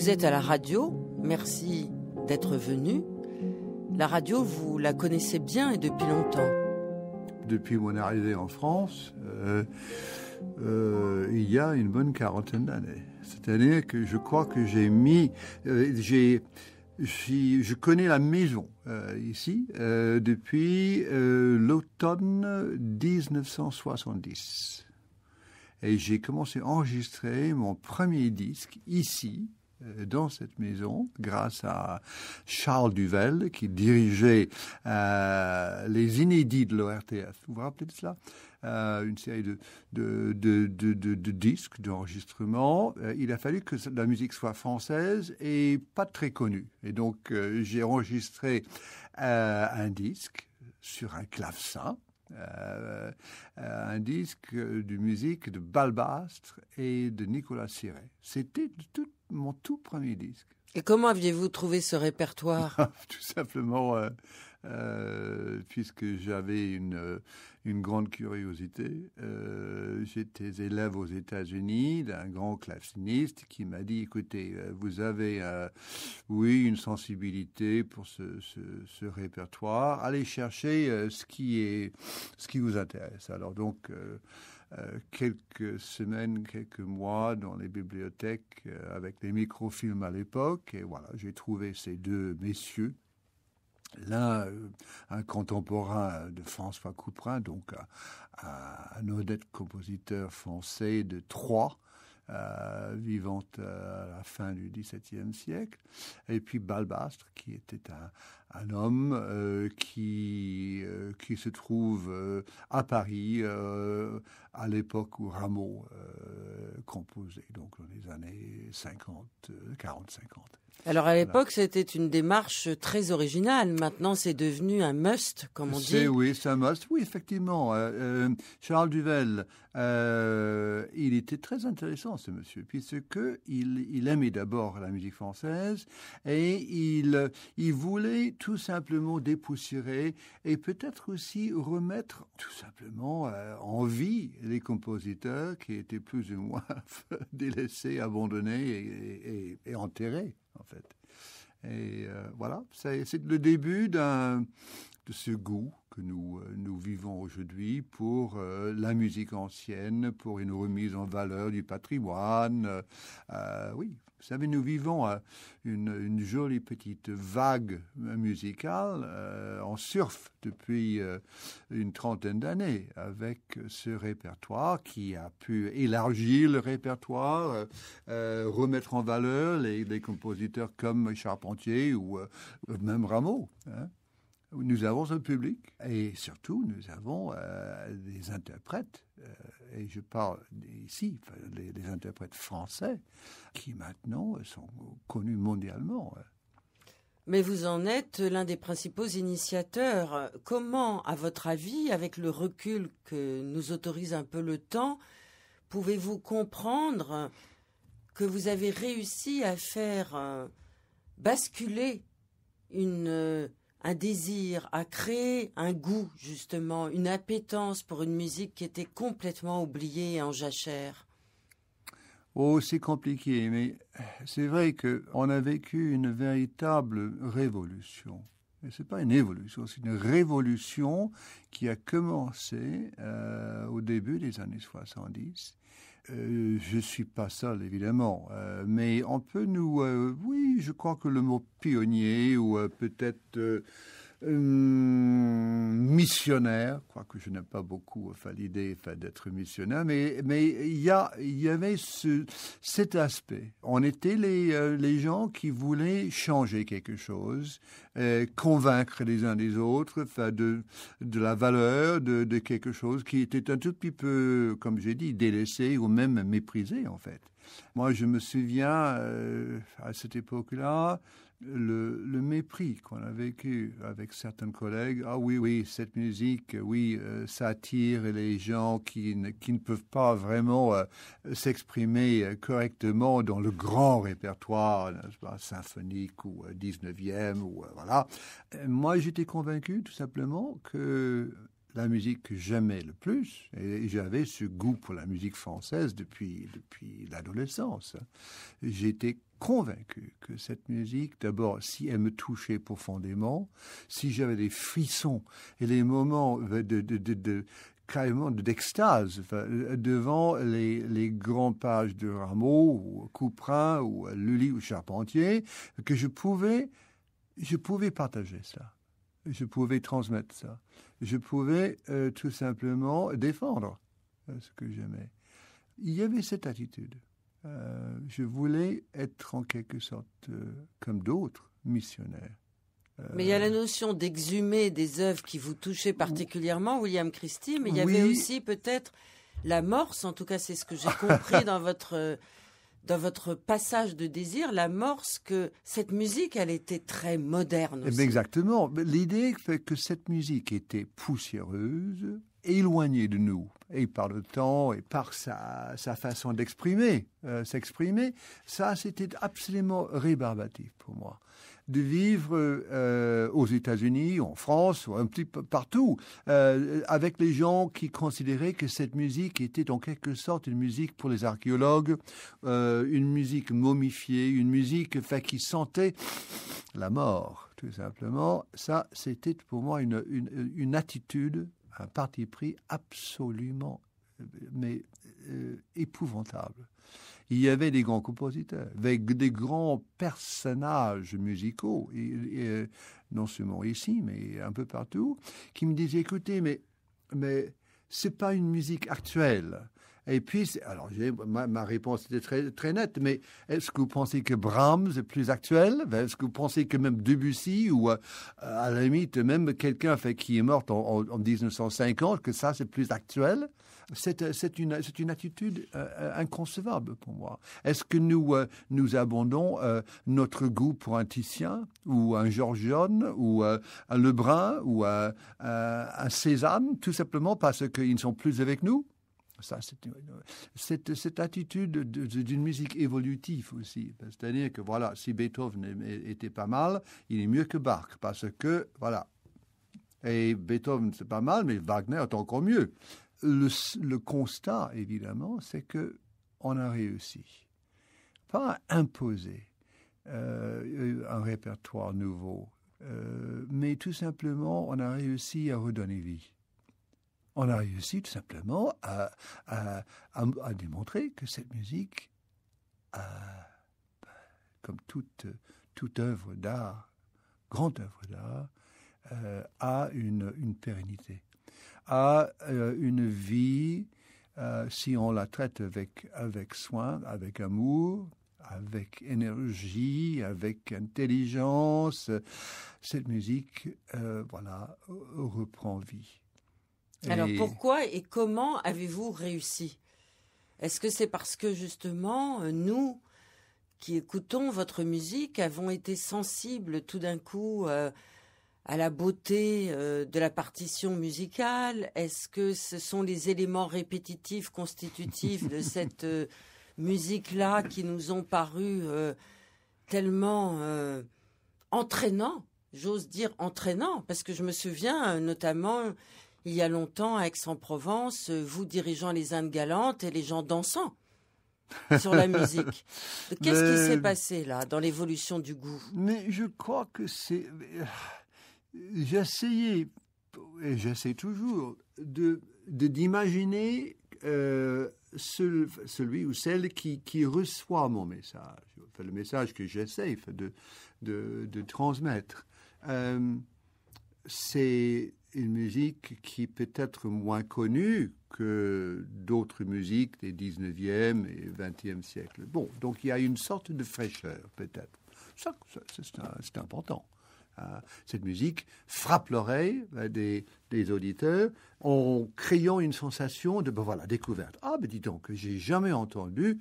Vous êtes à la radio, merci d'être venu. La radio, vous la connaissez bien et depuis longtemps. Depuis mon arrivée en France, euh, euh, il y a une bonne quarantaine d'années. cest année, que je crois que j'ai mis, euh, je connais la maison ici depuis l'automne 1970 et j'ai commencé à enregistrer mon premier disque ici euh, dans cette maison grâce à Charles Duvel qui dirigeait euh, les inédits de l'ORTF. Vous vous rappelez de cela euh, Une série de, de, disques, d'enregistrements. il a fallu que la musique soit française et pas très connue. Et donc j'ai enregistré un disque sur un clavecin. un disque de musique de Balbastre et de Nicolas Siret. C'était de toute mon tout premier disque. Et comment aviez-vous trouvé ce répertoire Tout simplement, euh, euh, puisque j'avais une, euh, grande curiosité. J'étais élève aux États-Unis d'un grand claveciniste qui m'a dit, écoutez, vous avez, oui, une sensibilité pour ce, ce répertoire. Allez chercher ce, qui est, ce qui vous intéresse. Alors donc... Euh, quelques semaines, quelques mois dans les bibliothèques euh, avec des microfilms à l'époque. Et voilà, j'ai trouvé ces deux messieurs. L'un, euh, un contemporain de François Couperin, donc un, honnête compositeur français de Troyes, vivant à la fin du XVIIe siècle, et puis Balbastre, qui était un, un homme euh, qui, euh, qui se trouve euh, à Paris à l'époque où Rameau composait, donc dans les années 50, 40-50. Alors à l'époque, c'était une démarche très originale. Maintenant, c'est devenu un must, comme on dit. Oui, c'est un must. Oui, effectivement. Euh, euh, Charles Duvel, euh, il était très intéressant, ce monsieur, puisque il, aimait d'abord la musique française et il, voulait tout simplement dépoussiérer et peut-être aussi remettre tout simplement en vie les compositeurs qui étaient plus ou moins délaissés, abandonnés et enterrés en fait. Et euh, voilà, c'est le début d'un de ce goût que nous, euh, nous vivons aujourd'hui pour euh, la musique ancienne, pour une remise en valeur du patrimoine. Euh, oui, vous savez, nous vivons une, jolie petite vague musicale en surf depuis une trentaine d'années avec ce répertoire qui a pu élargir le répertoire, remettre en valeur les, compositeurs comme Charpentier ou même Rameau. Hein nous avons un public et surtout nous avons euh, des interprètes, euh, et je parle ici des, interprètes français qui maintenant sont connus mondialement. Mais vous en êtes l'un des principaux initiateurs. Comment, à votre avis, avec le recul que nous autorise un peu le temps, pouvez-vous comprendre que vous avez réussi à faire euh, basculer une un désir à créer un goût, justement, une appétence pour une musique qui était complètement oubliée en jachère Oh, c'est compliqué, mais c'est vrai qu'on a vécu une véritable révolution. Ce n'est pas une évolution, c'est une révolution qui a commencé euh, au début des années 70 je euh, je suis pas seul, évidemment, euh, mais on peut nous, euh, oui, je crois que le mot pionnier ou peut-être euh, missionnaire, que je n'aime pas beaucoup enfin, l'idée d'être missionnaire, mais il y, y avait ce, cet aspect. On était les, euh, gens qui voulaient changer quelque chose, euh, convaincre les uns des autres de, de la valeur de, quelque chose qui était un tout petit peu, comme j'ai dit, délaissé ou même méprisé en fait. Moi, je me souviens à cette époque-là, le, le mépris qu'on a vécu avec certains collègues. Ah oui, oui, cette musique, oui, euh, ça attire les gens qui ne, qui ne peuvent pas vraiment euh, s'exprimer euh, correctement dans le grand répertoire symphonique ou 19e ou voilà. Moi, j'étais convaincu tout simplement que la musique que j'aimais le plus. Et j'avais ce goût pour la musique française depuis, depuis l'adolescence. Hein. J'étais convaincu que cette musique, d'abord, si elle me touchait profondément, si j'avais des frissons et des moments euh, de, de, de, d'extase euh, devant les, les grands pages de Rameau ou Couperin ou Lully ou Charpentier, que je pouvais, je pouvais partager cela je pouvais transmettre ça. Je pouvais euh, tout simplement défendre euh, ce que j'aimais. Il y avait cette attitude. Euh, je voulais être en quelque sorte comme d'autres missionnaires. Mais il y a la notion d'exhumer des œuvres qui vous touchaient particulièrement, William Christie, mais il y avait aussi peut-être la morse, en tout cas c'est ce que j'ai compris dans votre dans votre passage de désir, l'amorce que cette musique, elle était très moderne. Eh exactement. L'idée fait que cette musique était poussiéreuse, éloignée de nous, et par le temps, et par sa, façon d'exprimer, euh, s'exprimer, ça c'était absolument rébarbatif pour moi de vivre euh, aux États-Unis, en France, ou un petit peu partout, euh, avec les gens qui considéraient que cette musique était en quelque sorte une musique pour les archéologues, euh, une musique momifiée, une musique qui sentait la mort, tout simplement. Ça, c'était pour moi une, une, une attitude, un parti pris absolument mais euh, épouvantable. Il y avait des grands compositeurs, avec des grands personnages musicaux, euh, non seulement ici, mais un peu partout, qui me disaient, écoutez, mais, mais c'est pas une musique actuelle. Et puis, alors ma, ma, réponse était très, très nette, mais est-ce que vous pensez que Brahms est plus actuel ben, Est-ce que vous pensez que même Debussy ou euh, à la limite même quelqu'un qui est mort en, 1950, que ça c'est plus actuel c'est euh, une, une, attitude euh, inconcevable pour moi. Est-ce que nous, nous abandonnons notre goût pour un Titien ou un Georgione ou un Lebrun ou un Cézanne tout simplement parce qu'ils ne sont plus avec nous euh, cette, attitude d'une musique évolutive aussi. C'est-à-dire que voilà, si Beethoven était pas mal, il est mieux que Bach parce que voilà. Et Beethoven, c'est pas mal, mais Wagner est encore mieux. Le, constat, évidemment, c'est que on a réussi. Pas à imposer euh, un répertoire nouveau, euh, mais tout simplement, on a réussi à redonner vie on a réussi tout simplement à, démontrer que cette musique, comme toute, toute œuvre d'art, grande œuvre d'art, euh, a une, pérennité, a euh, une vie, euh, si on la traite avec, avec soin, avec amour, avec énergie, avec intelligence, cette musique, voilà, reprend vie. Alors pourquoi et comment avez-vous réussi Est-ce que c'est parce que justement, euh, nous qui écoutons votre musique avons été sensibles tout d'un coup euh, à la beauté euh, de la partition musicale Est-ce que ce sont les éléments répétitifs constitutifs de cette musique-là qui nous ont paru tellement entraînants J'ose dire entraînants, parce que je me souviens notamment il y a longtemps à Aix-en-Provence, euh, vous dirigeant les Indes galantes et les gens dansant sur la musique. Qu'est-ce qui s'est passé là dans l'évolution du goût Mais je crois que c'est. Euh, j'essayais, et j'essaie toujours, de d'imaginer euh, celui, ou celle qui, reçoit mon message, le message que j'essaie de, de, transmettre. c'est une musique qui peut être moins connue que d'autres musiques des 19e et 20e siècles. Bon, donc il y a une sorte de fraîcheur, peut-être. Ça, c'est important. Hein. Cette musique frappe l'oreille hein, des, auditeurs en créant une sensation de, ben découverte. Ah, mais ben dis donc, j'ai jamais entendu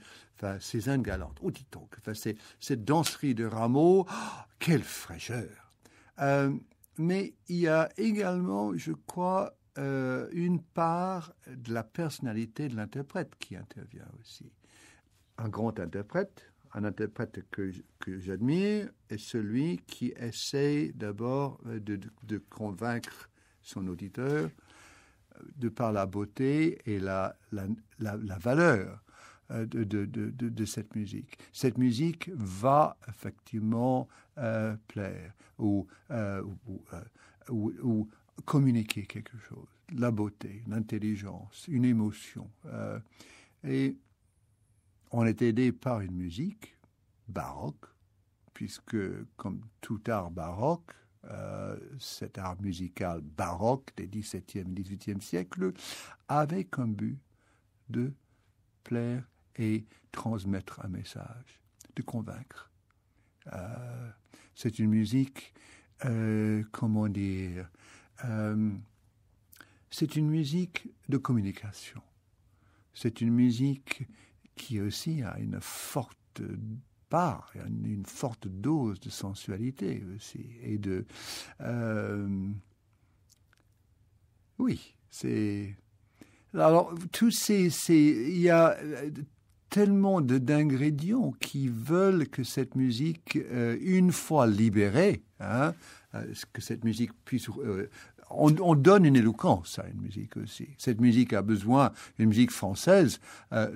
ces Indes galantes. Oh, dis donc, enfin, cette danserie de rameaux, ah, quelle fraîcheur. Hein mais il y a également, je crois, euh, une part de la personnalité de l'interprète qui intervient aussi. Un grand interprète, un interprète que, j'admire, est celui qui essaie d'abord euh, de, convaincre son auditeur euh, de par la beauté et la valeur euh, de, de, cette musique. Cette musique va effectivement euh, plaire euh, ou, ou, communiquer quelque chose, la beauté, l'intelligence, une émotion. et on est aidé par une musique baroque, puisque comme tout art baroque, cet art musical baroque des 17e et 18e siècles, avait un but de plaire et transmettre un message, de convaincre. Euh, c'est une musique, euh, comment dire, euh, c'est une musique de communication. C'est une musique qui aussi a une forte part, une, forte dose de sensualité aussi, et de... oui, c'est... Alors, tous ces, ces, il y a tellement d'ingrédients qui veulent que cette musique, euh, une fois libérée, hein, euh, que cette musique puisse... Euh, on, donne une éloquence à une musique aussi. Cette musique a besoin, une musique française,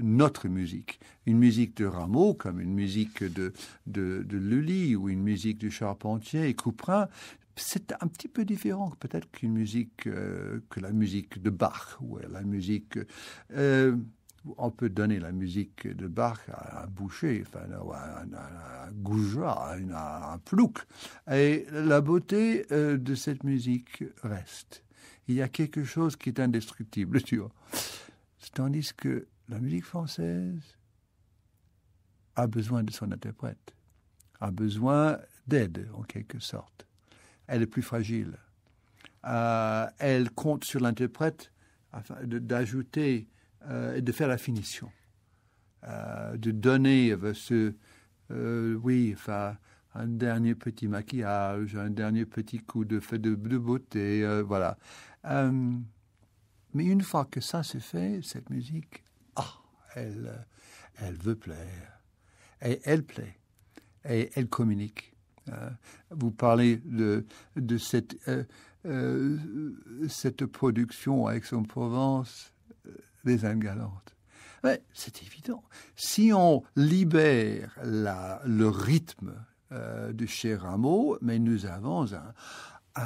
notre musique. Une musique de Rameau, comme une musique de, de, de Lully ou une musique de Charpentier et Couperin, c'est un petit peu différent peut-être qu'une musique, que la musique de Bach ou la musique on peut donner la musique de Bach à un boucher, enfin, à un, à à un, plouc. Et la beauté euh, de cette musique reste. Il y a quelque chose qui est indestructible, tu vois. Tandis que la musique française a besoin de son interprète, a besoin d'aide, en quelque sorte. Elle est plus fragile. Euh, elle compte sur l'interprète afin d'ajouter euh, et de faire la finition, euh, de donner euh, ce, oui, enfin, un dernier petit maquillage, un dernier petit coup de fait de, beauté, voilà. mais une fois que ça s'est fait, cette musique, ah, elle, elle veut plaire. Et elle plaît. Et elle communique. vous parlez de, de cette, cette production avec son provence des âmes galantes. Mais c'est évident. Si on libère la, le rythme euh, du cher rameau, mais nous avons un,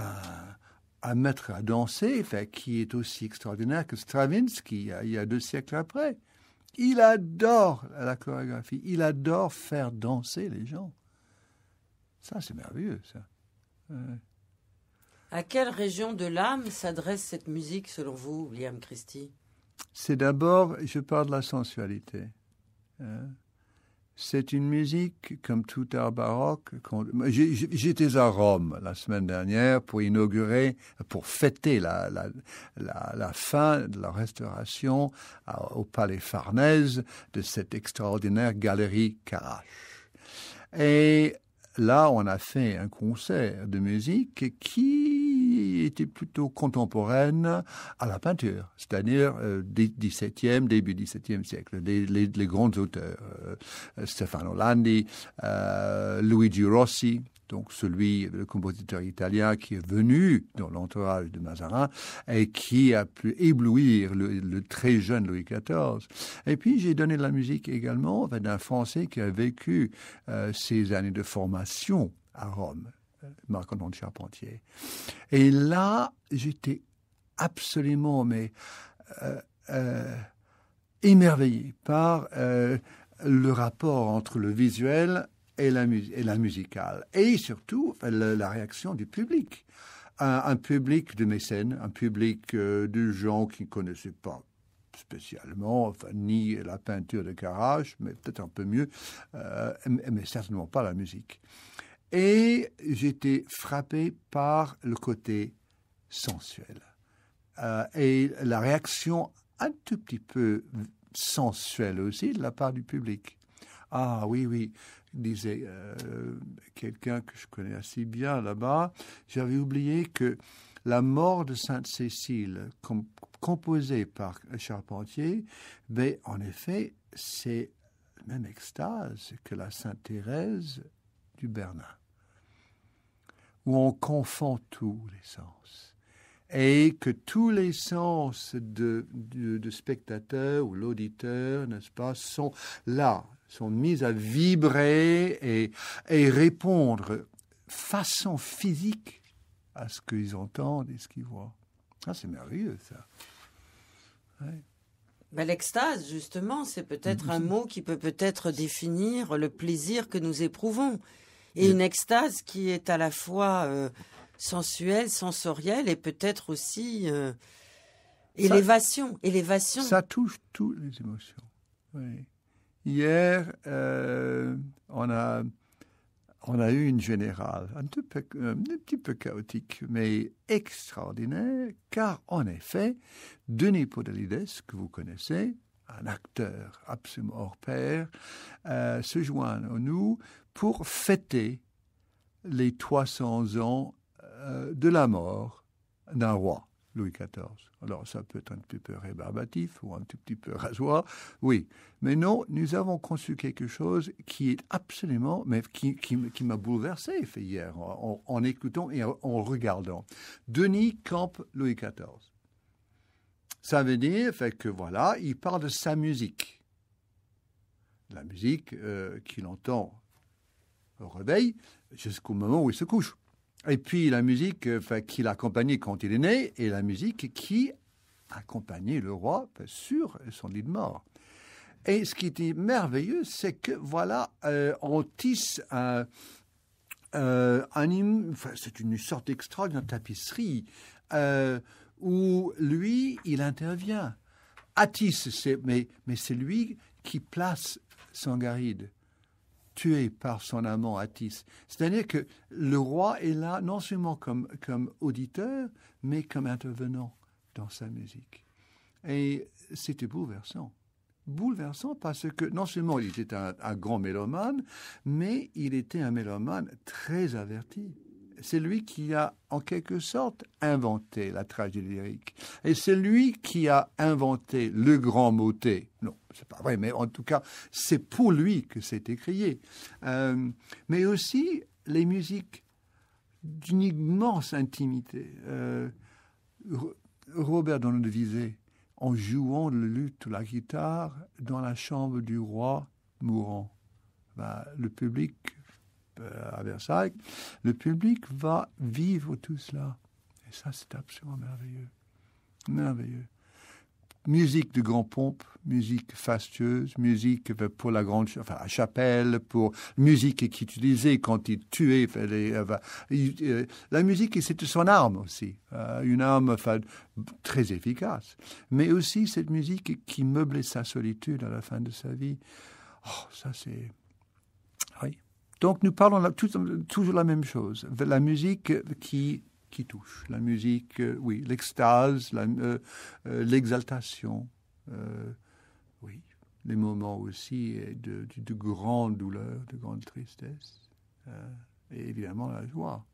un, maître à danser fait, qui est aussi extraordinaire que Stravinsky il y a deux siècles après. Il adore la chorégraphie, il adore faire danser les gens. Ça, c'est merveilleux, ça. À quelle région de l'âme s'adresse cette musique, selon vous, William Christie c'est d'abord, je parle de la sensualité. Hein. C'est une musique, comme tout art baroque. J'étais à Rome la semaine dernière pour inaugurer, pour fêter la, fin de la restauration au Palais Farnèse de cette extraordinaire galerie Carache. Et là, on a fait un concert de musique qui était plutôt contemporaine à la peinture, c'est-à-dire euh, des 17e, début 17e siècle, les, grands auteurs, euh, euh, Stefano Landi, Luigi Rossi, donc celui, le compositeur italien qui est venu dans l'entourage de Mazarin et qui a pu éblouir le, très jeune Louis XIV. Et puis j'ai donné de la musique également d'un Français qui a vécu ses années de formation à Rome. Marc-Antoine Charpentier. Et là, j'étais absolument, mais euh, euh, émerveillé par euh, le rapport entre le visuel et la, et la musicale, et surtout la réaction du public. Un, un, public de mécènes, un public de gens qui ne connaissaient pas spécialement, enfin, ni la peinture de Carache, mais peut-être un peu mieux, mais certainement pas la musique. Et j'étais frappé par le côté sensuel. Euh, et la réaction un tout petit peu sensuelle aussi de la part du public. Ah oui, oui, disait euh, quelqu'un que je connais assez bien là-bas, j'avais oublié que la mort de Sainte-Cécile, composée par Charpentier, mais ben, en effet, c'est la même extase que la Sainte-Thérèse du Bernin où on confond tous les sens et que tous les sens de, spectateur ou l'auditeur, n'est-ce pas, sont là, sont mis à vibrer et, répondre façon physique à ce qu'ils entendent et ce qu'ils voient. Ah, c'est merveilleux ça. L'extase, justement, c'est peut-être mm-hmm. un mot qui peut peut-être définir le plaisir que nous éprouvons. Et une extase qui est à la fois euh, sensuelle, sensorielle et peut-être aussi euh, élévation, ça, élévation. Ça touche toutes les émotions. Hier, euh, on, a, on a eu une générale, un, petit peu, un petit peu chaotique, mais extraordinaire, car en effet, Denis Podalides, que vous connaissez, un acteur absolument hors pair, euh, se joignent à nous pour fêter les 300 ans euh, de la mort d'un roi, Louis XIV. Alors ça peut être un petit peu rébarbatif ou un tout petit peu rasoir, oui. Mais non, nous avons conçu quelque chose qui est absolument, mais qui, m'a bouleversé hier en, écoutant et en, en regardant. Denis campe Louis XIV. Ça veut dire fait que voilà, il parle de sa musique. La musique euh, qu'il entend au réveil jusqu'au moment où il se couche. Et puis la musique euh, qu'il qui quand il est né et la musique qui accompagnait le roi sur son lit de mort. Et ce qui est merveilleux, c'est que voilà, euh, on tisse un, c'est une sorte d'extraordinaire tapisserie où lui, il intervient. Attis, c'est, mais, c'est lui qui place Sangaride, tué par son amant Attis. C'est-à-dire que le roi est là non seulement comme, auditeur, mais comme intervenant dans sa musique. Et c'était bouleversant. Bouleversant parce que non seulement il était un grand mélomane, mais il était un mélomane très averti c'est lui qui a en quelque sorte inventé la tragédie lyrique. Et c'est lui qui a inventé le grand motet. Non, c'est pas vrai, mais en tout cas, c'est pour lui que c'est écrit. Euh, mais aussi les musiques d'une immense intimité. Euh, Robert Donald-Vizet, en jouant le luth ou la guitare dans la chambre du roi mourant, ben, le public euh, à Versailles, le public va vivre tout cela. Et ça, c'est absolument merveilleux. Merveilleux. Musique de grand pompe, musique fastueuse, musique pour la grande enfin, la chapelle, pour musique qu'il utilisait quand il tuait. Euh, euh, la musique, c'est son arme aussi, une arme très efficace. Mais aussi cette musique qui meublait sa solitude à la fin de sa vie. Oh, ça c'est donc nous parlons toujours toujours la même chose, la musique qui, qui touche, la musique, euh, oui, l'extase, euh, euh, l'exaltation, oui, les moments aussi de, de, de, grande douleur, de grande tristesse, et évidemment la joie.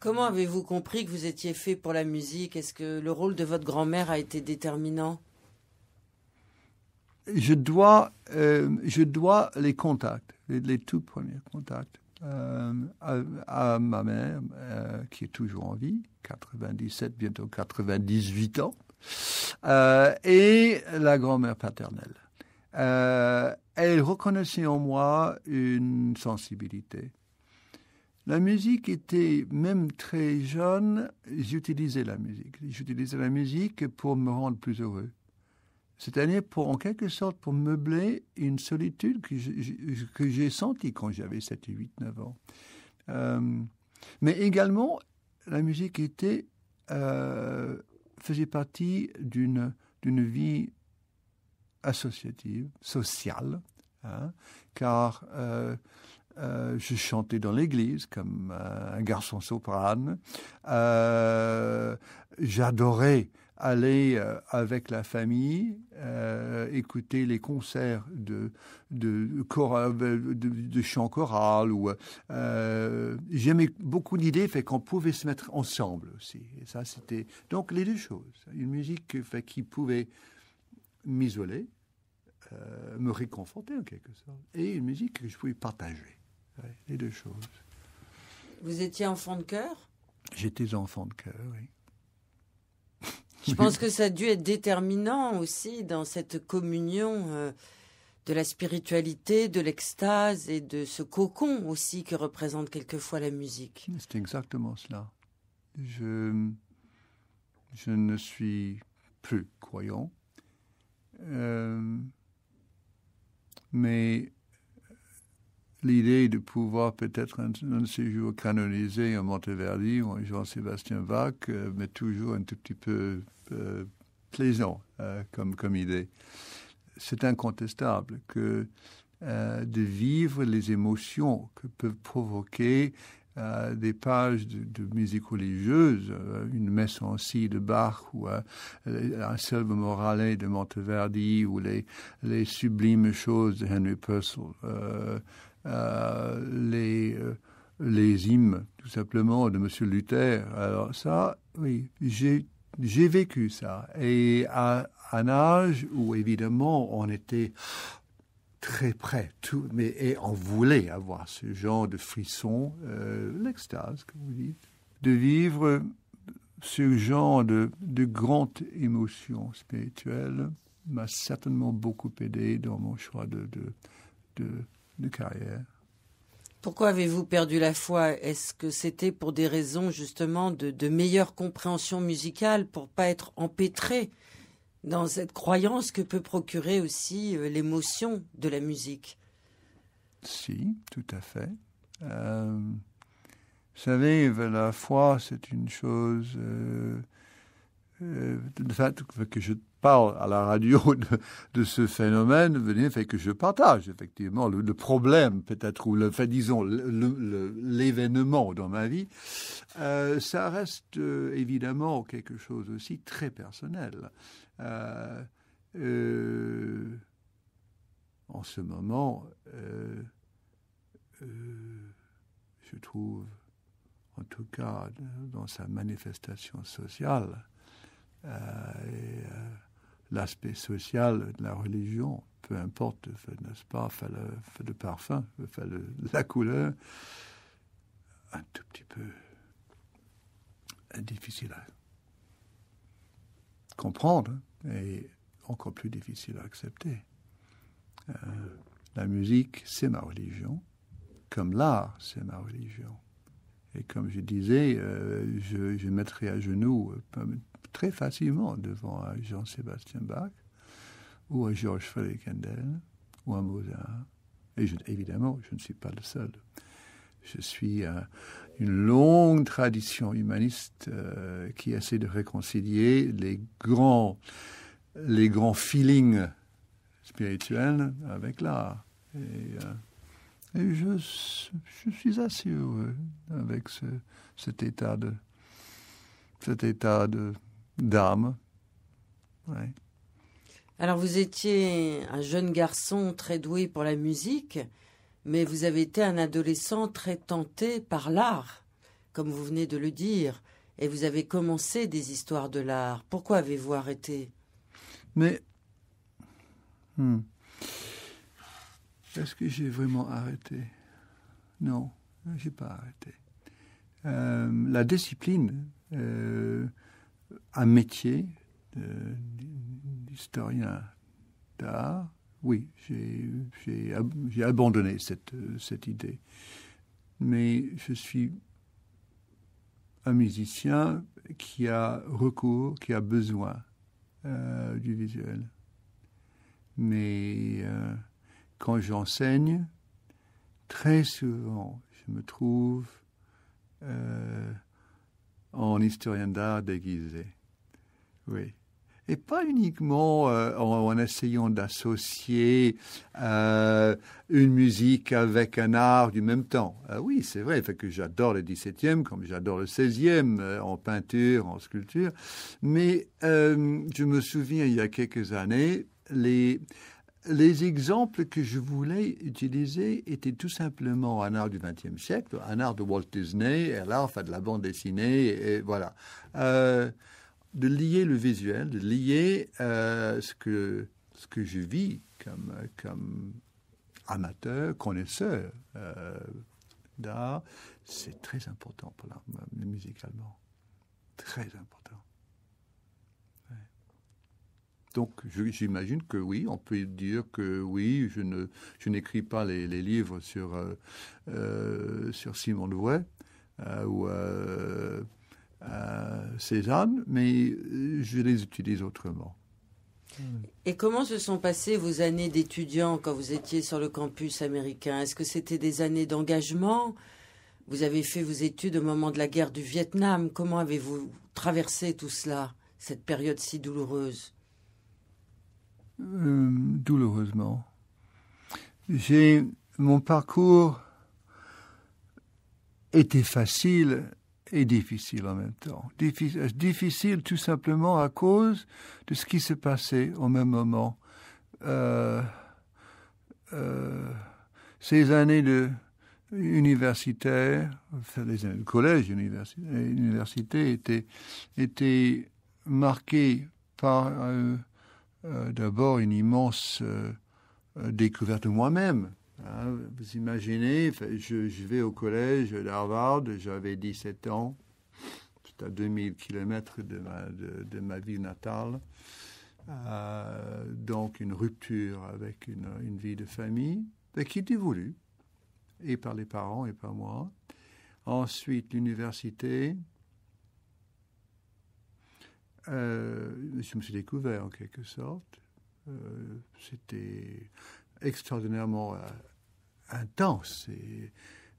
Comment avez-vous compris que vous étiez fait pour la musique Est-ce que le rôle de votre grand-mère a été déterminant je dois, euh, je dois les contacts, les, tout premiers contacts, euh, à, ma mère, euh, qui est toujours en vie, 97, bientôt 98 ans, et la grand-mère paternelle. elle reconnaissait en moi une sensibilité. La musique était, même très jeune, j'utilisais la musique. J'utilisais la musique pour me rendre plus heureux c'est-à-dire pour en quelque sorte pour meubler une solitude que, j'ai sentie quand j'avais 7, 8, 9 ans. Euh, mais également, la musique était, euh, faisait partie d'une, vie associative, sociale, hein, car euh, je chantais dans l'église comme un garçon soprane. J'adorais aller euh, avec la famille, euh, écouter les concerts de, de, de, chant choral. Ou, euh, j'aimais beaucoup l'idée fait qu'on pouvait se mettre ensemble aussi. Et ça, c'était donc les deux choses. Une musique fait, qui pouvait m'isoler, me réconforter en quelque sorte, et une musique que je pouvais partager. les deux choses. Vous étiez enfant de cœur J'étais enfant de cœur, oui. Je pense que ça a dû être déterminant aussi dans cette communion euh, de la spiritualité, de l'extase et de ce cocon aussi que représente quelquefois la musique. C'est exactement cela. Je, ne suis plus croyant, euh, mais l'idée de pouvoir peut-être un, un, de ces canoniser un Monteverdi ou Jean-Sébastien Bach, euh, mais toujours un tout petit peu euh, plaisant euh, comme, comme idée. C'est incontestable que euh, de vivre les émotions que peuvent provoquer des pages de, musique religieuse, une messe en scie de Bach ou un Selve Morale de Monteverdi ou les, les sublimes choses de Henry Purcell, les, les hymnes tout simplement de Monsieur Luther. Alors ça, oui, j'ai j'ai vécu ça. Et à un âge où, évidemment, on était très près, et on voulait avoir ce genre de frisson, euh, l'extase, comme vous dites, de vivre ce genre de, de grande émotion spirituelle m'a certainement beaucoup aidé dans mon choix de, de carrière. Pourquoi avez-vous perdu la foi Est-ce que c'était pour des raisons justement de, meilleure compréhension musicale, pour pas être empêtré dans cette croyance que peut procurer aussi euh, l'émotion de la musique Si, tout à fait. Euh, vous savez, la foi, c'est une chose euh, euh, que je parle à la radio de, ce phénomène fait que je partage effectivement le, problème peut-être ou le disons l'événement dans ma vie euh, ça reste euh, évidemment quelque chose aussi très personnel en ce moment je trouve en tout cas dans sa manifestation sociale euh, et, euh, l'aspect social de la religion, peu importe, n'est-ce pas, le, parfum, la couleur, un tout petit peu difficile à comprendre et encore plus difficile à accepter. Euh, la musique, c'est ma religion, comme l'art, c'est ma religion. Et comme je disais, je, je mettrai à genoux, très facilement devant un Jean-Sébastien Bach, ou un Georges Frédéric-Handel, ou un Mozart. Et je, évidemment, je ne suis pas le seul. Je suis euh, une longue tradition humaniste euh, qui essaie de réconcilier les grands, les grands feelings spirituels avec l'art. Et, euh, je, je, suis assez heureux avec ce, cet état de cet état de d'âme. Alors vous étiez un jeune garçon très doué pour la musique, mais vous avez été un adolescent très tenté par l'art, comme vous venez de le dire, et vous avez commencé des histoires de l'art. Pourquoi avez-vous arrêté Mais hmm. est-ce que j'ai vraiment arrêté Non, j'ai pas arrêté. Euh, la discipline. Euh, un métier euh, d'historien d'art, oui, j'ai abandonné cette, idée. Mais je suis un musicien qui a recours, qui a besoin euh, du visuel. Mais euh, quand j'enseigne, très souvent, je me trouve en historien d'art déguisé. Oui. Et pas uniquement euh, en, essayant d'associer euh, une musique avec un art du même temps. Ah oui, c'est vrai, fait que j'adore le 17e comme j'adore le 16e euh, en peinture, en sculpture. Mais je me souviens, il y a quelques années, les, les exemples que je voulais utiliser étaient tout simplement un art du XXe siècle, un art de Walt Disney, un art enfin, de la bande dessinée, et voilà. Euh, de lier le visuel, de lier euh, ce, que, ce que je vis comme, comme amateur, connaisseur euh, d'art, c'est très important pour l'art musicalement. Très important. Donc j'imagine que oui, on peut dire que oui, je ne je n'écris pas les, livres sur euh, euh, sur Simon de Vouet euh, ou Cézanne, mais je les utilise autrement. Et comment se sont passées vos années d'étudiant quand vous étiez sur le campus américain Est-ce que c'était des années d'engagement Vous avez fait vos études au moment de la guerre du Vietnam. Comment avez-vous traversé tout cela, cette période si douloureuse euh, douloureusement. J'ai mon parcours était facile et difficile en même temps. Difficile, tout simplement à cause de ce qui se passait au même moment. Euh, euh, ces années de universitaire, les années de collège, université, université étaient, marquées par euh, euh, d'abord une immense euh, euh, découverte de moi-même. Hein. Vous imaginez, je, vais au collège d'Harvard, j'avais 17 ans, c'est à 2000 km de ma, de, ma ville natale. donc une rupture avec une, une vie de famille qui était voulue, et par les parents et par moi. Ensuite, l'université, euh, je me suis découvert en quelque sorte. Euh, c'était extraordinairement euh, intense.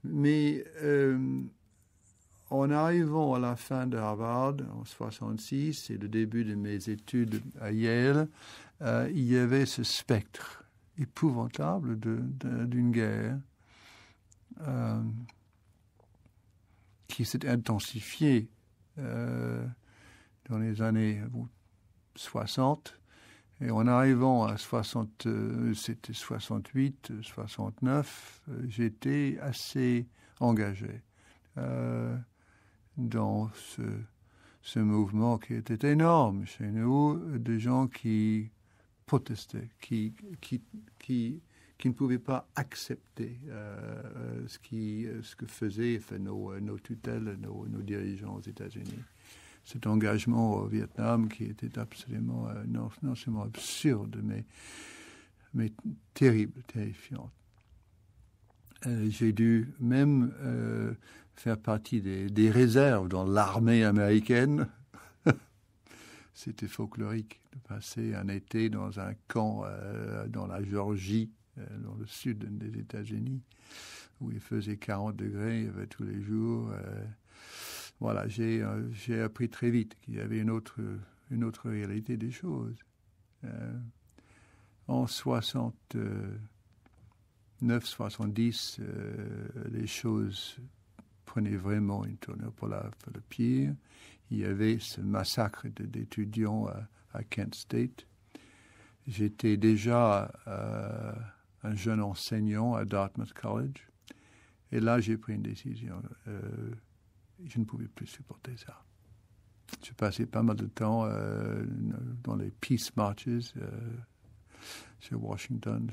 mais euh, en arrivant à la fin de Harvard en 1966, et le début de mes études à Yale, il y avait ce spectre épouvantable d'une guerre qui s'est intensifiée euh, dans les années 60. Et en arrivant à 68, 69, euh, euh, j'étais assez engagé euh, dans ce, mouvement qui était énorme chez nous, de gens qui protestaient, qui, ne pouvaient pas accepter ce, qui, ce que faisaient nos, nos tutelles, nos dirigeants aux États-Unis cet engagement au Vietnam qui était absolument, euh, non, non, seulement absurde, mais, terrible, terrifiant. Euh, j'ai dû même euh, faire partie des, des réserves dans l'armée américaine. C'était folklorique de passer un été dans un camp dans la Géorgie, dans le sud des États-Unis, où il faisait 40 degrés, il y avait tous les jours voilà, euh, j'ai, appris très vite qu'il y avait une autre, euh, une autre réalité des choses. Euh, en 69, 70, les choses prenaient vraiment une tournure pour, la, le pire. Il y avait ce massacre d'étudiants à, Kent State. J'étais déjà un jeune enseignant à Dartmouth College. Et là, j'ai pris une décision je ne pouvais plus supporter ça. Je passais pas mal de temps euh, dans les peace marches euh, sur Washington.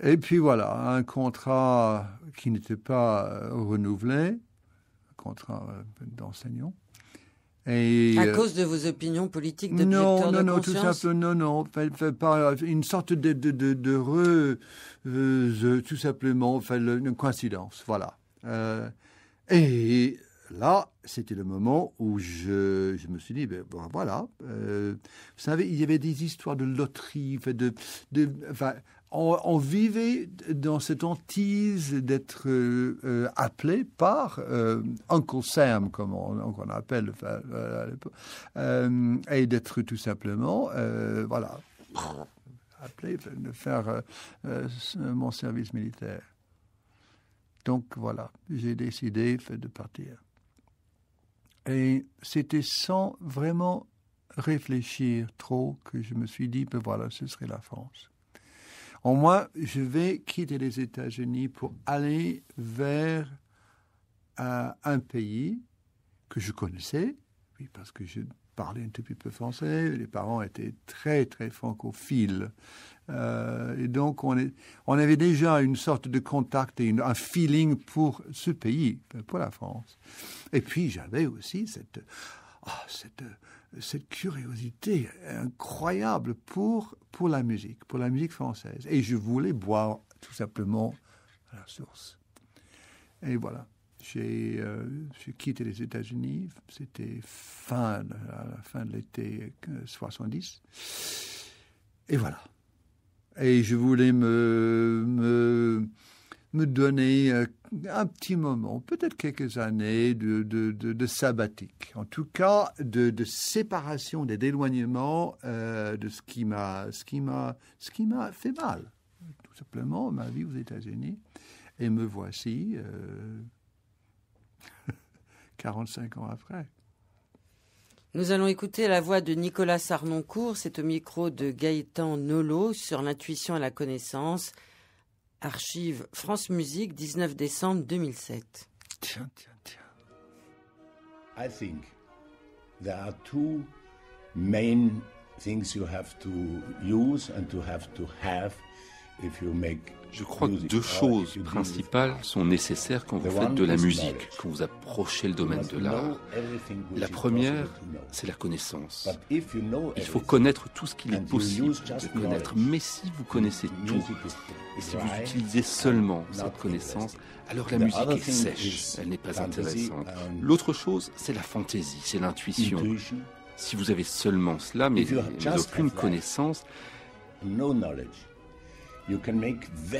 Et puis voilà, un contrat qui n'était pas euh, renouvelé, un contrat d'enseignant. Et, à cause de vos opinions politiques de non, non, de non, tout simplement, non, non, une sorte de, de, de, tout simplement, une coïncidence, voilà. Et là, c'était le moment où je, me suis dit, ben, voilà, euh, vous savez, il y avait des histoires de loterie, de, enfin, on, vivait dans cette hantise d'être euh, euh, appelé par un Uncle comme on, appelle à l'époque, et d'être tout simplement, voilà, appelé de faire mon service militaire. Donc voilà, j'ai décidé de partir. Et c'était sans vraiment réfléchir trop que je me suis dit, ben voilà, ce serait la France. En moi, je vais quitter les États-Unis pour aller vers euh, un pays que je connaissais, oui, parce que je parlait un tout petit peu français, les parents étaient très très francophiles. Euh, et donc on, est, on, avait déjà une sorte de contact et une, un feeling pour ce pays, pour la France. Et puis j'avais aussi cette, ah, cette, cette curiosité incroyable pour, pour la musique, pour la musique française. Et je voulais boire tout simplement à la source. Et voilà. J'ai euh, quitté les États-Unis, c'était fin, à la fin de l'été 70. Euh, Et voilà. Et je voulais me, me, me donner euh, un petit moment, peut-être quelques années de, de, de, sabbatique, en tout cas de, séparation, d'éloignement euh, de ce qui m'a fait mal, tout simplement, ma vie aux États-Unis. Et me voici. 45 ans après. Nous allons écouter la voix de Nicolas Sarnoncourt. C'est au micro de Gaëtan Nolo sur l'intuition et la connaissance. Archive France Musique, 19 décembre 2007. Tiens, tiens, tiens. I think there are two main things you have to use and to have to have je crois que deux choses principales sont nécessaires quand vous faites de la musique, quand vous approchez le domaine de l'art. La première, c'est la connaissance. Il faut connaître tout ce qu'il est possible de connaître. Mais si vous connaissez tout, et si vous utilisez seulement cette connaissance, alors la musique est sèche, elle n'est pas intéressante. L'autre chose, c'est la fantaisie, c'est l'intuition. Si vous avez seulement cela, mais, mais aucune connaissance,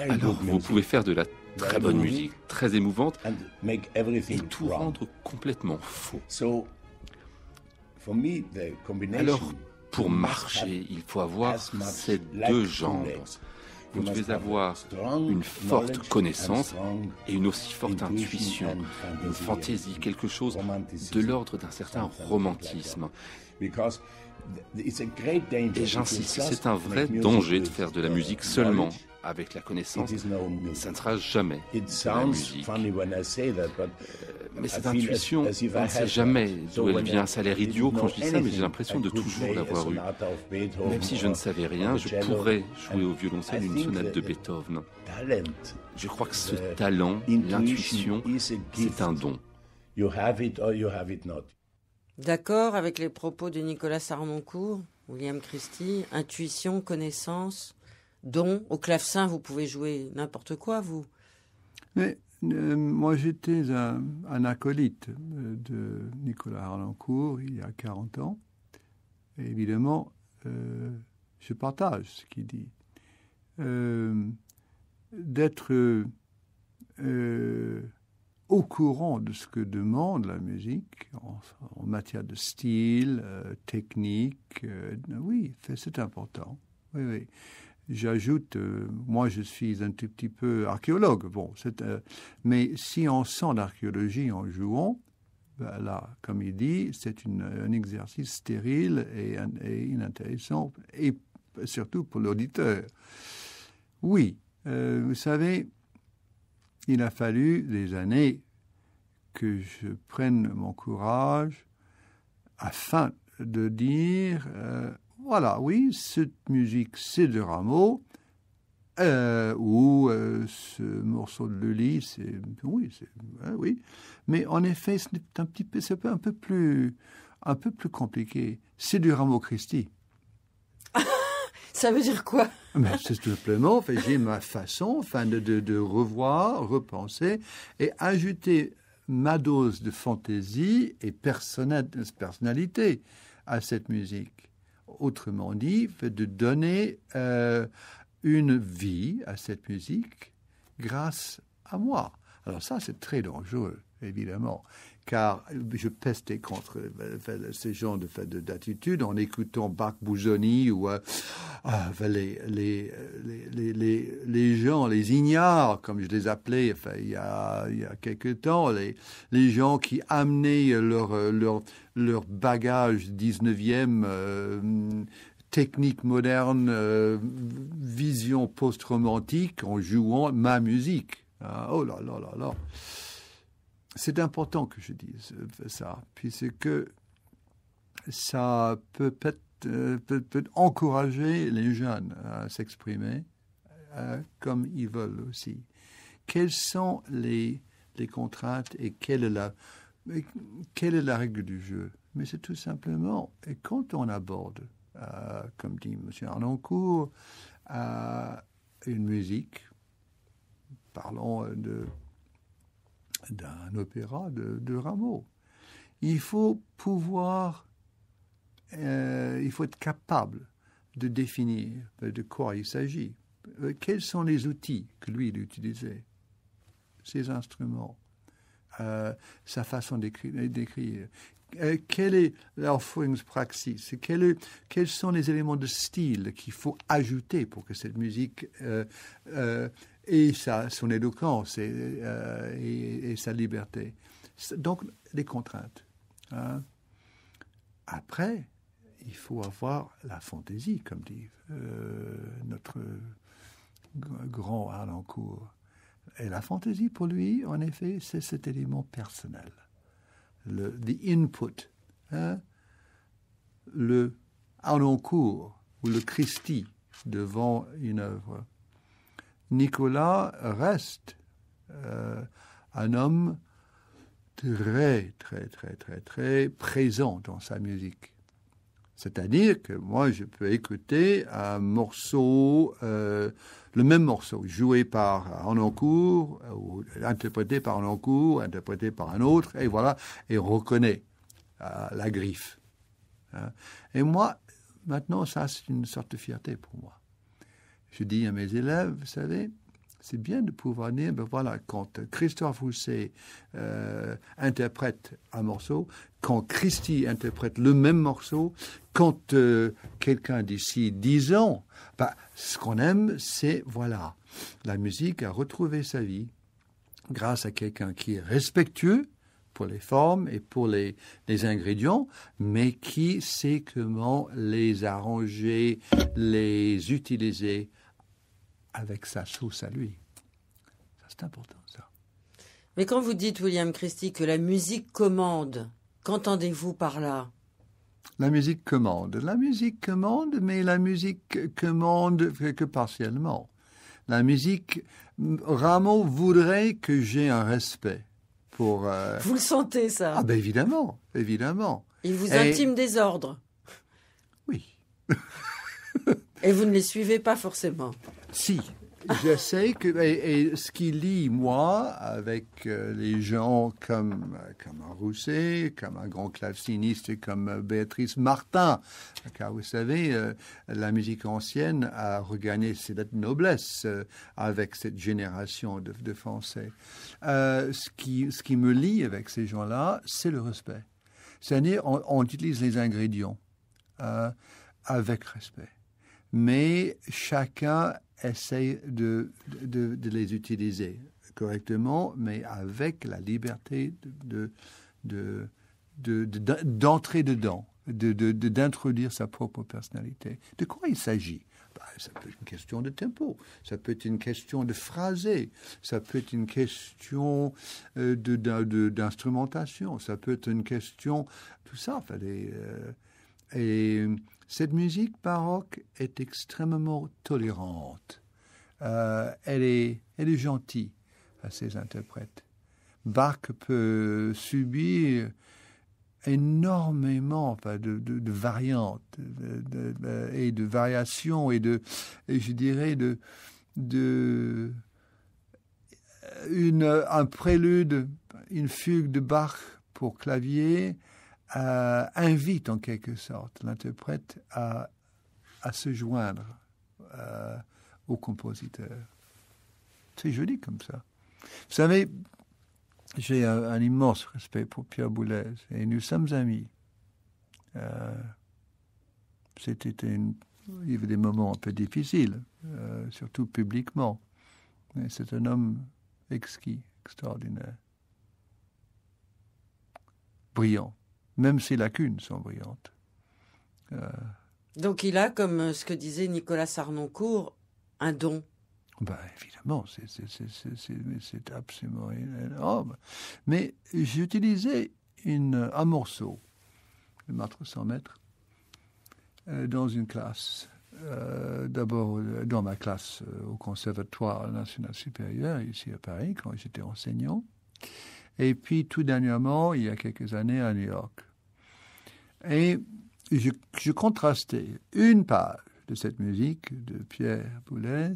alors vous pouvez faire de la très bonne musique, très émouvante, et tout rendre complètement faux. Alors pour marcher, il faut avoir ces deux jambes. Vous devez avoir une forte connaissance et une aussi forte intuition, une fantaisie, quelque chose de l'ordre d'un certain romantisme. Et j'insiste, c'est un vrai danger de faire de la musique seulement avec la connaissance. Ça ne sera jamais de la musique. Euh, mais cette intuition, on ne sait jamais d'où elle vient. Ça a l'air idiot quand je dis ça, mais j'ai l'impression de toujours l'avoir eu. Même si je ne savais rien, je pourrais jouer au violoncelle une sonate de Beethoven. Je crois que ce talent, l'intuition, c'est un don. D'accord avec les propos de Nicolas Sarmoncourt, William Christie, intuition, connaissance, don. Au clavecin, vous pouvez jouer n'importe quoi, vous. Mais euh, moi, j'étais un, acolyte euh, de Nicolas Harlancourt il y a 40 ans. évidemment, euh, je partage ce qu'il dit. D'être au courant de ce que demande la musique en, matière de style, euh, technique. Euh, oui, c'est important. J'ajoute, euh, moi je suis un tout petit peu archéologue, bon, mais si on sent l'archéologie en jouant, ben là, comme il dit, c'est un exercice stérile et, inintéressant, et surtout pour l'auditeur. Oui, vous savez, il a fallu des années que je prenne mon courage afin de dire euh, voilà, oui, cette musique, c'est du Rameau. Euh, ou euh, ce morceau de Lully, c'est oui, c'est oui, mais en effet, c'est un petit peu, un peu plus, un peu plus compliqué. C'est du Rameau Christi. Ça veut dire quoi ben, C'est tout simplement, j'ai ma façon enfin, de, de, revoir, repenser et ajouter ma dose de fantaisie et personnalité à cette musique. Autrement dit, de donner euh, une vie à cette musique grâce à moi. Alors ça, c'est très dangereux, évidemment car je pestais contre ces gens d'attitude en écoutant Bach Bouzoni ou euh, euh, les, les, les, les, gens, les ignares, comme je les appelais il, y a, il y a quelques temps, les, gens qui amenaient leur, leur, leur bagage 19e. Euh, technique moderne, vision post-romantique en jouant ma musique. Ah, oh là là là là c'est important que je dise euh, ça, puisque ça euh, peut, peut, encourager les jeunes à s'exprimer euh, comme ils veulent aussi. Quelles sont les, les contraintes et quelle est, la, quelle est la règle du jeu Mais c'est tout simplement, et quand on aborde, comme dit M. Arnoncourt, euh, une musique, parlons de d'un opéra de, de, Rameau. Il faut pouvoir, euh, il faut être capable de définir de quoi il s'agit. Euh, quels sont les outils que lui il utilisait Ses instruments, euh, sa façon d'écrire. quelle est leur praxis Quels sont les éléments de style qu'il faut ajouter pour que cette musique et son éloquence et, euh, sa liberté. Donc, les contraintes. Hein. Après, il faut avoir la fantaisie, comme dit euh, notre grand Arlancourt. Et la fantaisie, pour lui, en effet, c'est cet élément personnel. Le, the input. Hein. Le Arlancourt ou le Christie devant une œuvre Nicolas reste euh, un homme très, très, très, très, très présent dans sa musique. C'est-à-dire que moi, je peux écouter un morceau, euh, le même morceau, joué par un encours, ou interprété par un encours, interprété par un autre, et voilà, et reconnaît euh, la griffe. Hein. Et moi, maintenant, ça, c'est une sorte de fierté pour moi je dis à mes élèves, vous savez, c'est bien de pouvoir dire, ben voilà, quand Christophe Rousset euh, interprète un morceau, quand Christy interprète le même morceau, quand euh, quelqu'un d'ici dix ans, ben, ce qu'on aime, c'est, voilà, la musique a retrouvé sa vie grâce à quelqu'un qui est respectueux pour les formes et pour les, les ingrédients, mais qui sait comment les arranger, les utiliser avec sa sauce à lui. Ça, c'est important, ça. Mais quand vous dites, William Christie, que la musique commande, qu'entendez-vous par là La musique commande. La musique commande, mais la musique commande que partiellement. La musique, Rameau voudrait que j'aie un respect pour... Euh, vous le sentez, ça Ah ben évidemment, évidemment. Il vous intime des ordres. Oui. Et vous ne les suivez pas forcément Si. sais que et, ce qui lie moi avec euh, les gens comme comme un Rousset, comme un grand claveciniste comme euh, Béatrice Martin, car vous savez euh, la musique ancienne a regagné cette noblesse avec cette génération de, Français. ce qui ce qui me lie avec ces gens-là, c'est le respect. C'est-à-dire on, utilise les ingrédients avec respect mais chacun essaye de, de, les utiliser correctement, mais avec la liberté de, d'entrer de, de, dedans, d'introduire sa propre personnalité. De quoi il s'agit bah, Ça peut être une question de tempo, ça peut être une question de phrasé, ça peut être une question euh, de d'instrumentation, ça peut être une question... Tout ça, fallait... Euh, et cette musique baroque est extrêmement tolérante. Euh, elle, est, gentille à ses interprètes. Bach peut subir énormément de, variantes et de variations et de, je dirais, de, de un prélude, une fugue de Bach pour clavier, euh, invite en quelque sorte l'interprète à, à, se joindre euh, au compositeur. C'est joli comme ça. Vous savez, j'ai un, immense respect pour Pierre Boulez et nous sommes amis. Euh, c'était une, il y avait des moments un peu difficiles, surtout publiquement. Mais c'est un homme exquis, extraordinaire, brillant même ses lacunes sont brillantes. Euh, Donc il a, comme euh, ce que disait Nicolas Sarnoncourt, un don. Bah, évidemment, c'est absolument énorme. Mais j'utilisais un morceau, le matre 100 mètres, euh, dans une classe. D'abord dans ma classe au Conservatoire national supérieur, ici à Paris, quand j'étais enseignant. Et puis tout dernièrement, il y a quelques années, à New York. Et je, contrastais une page de cette musique de Pierre Boulez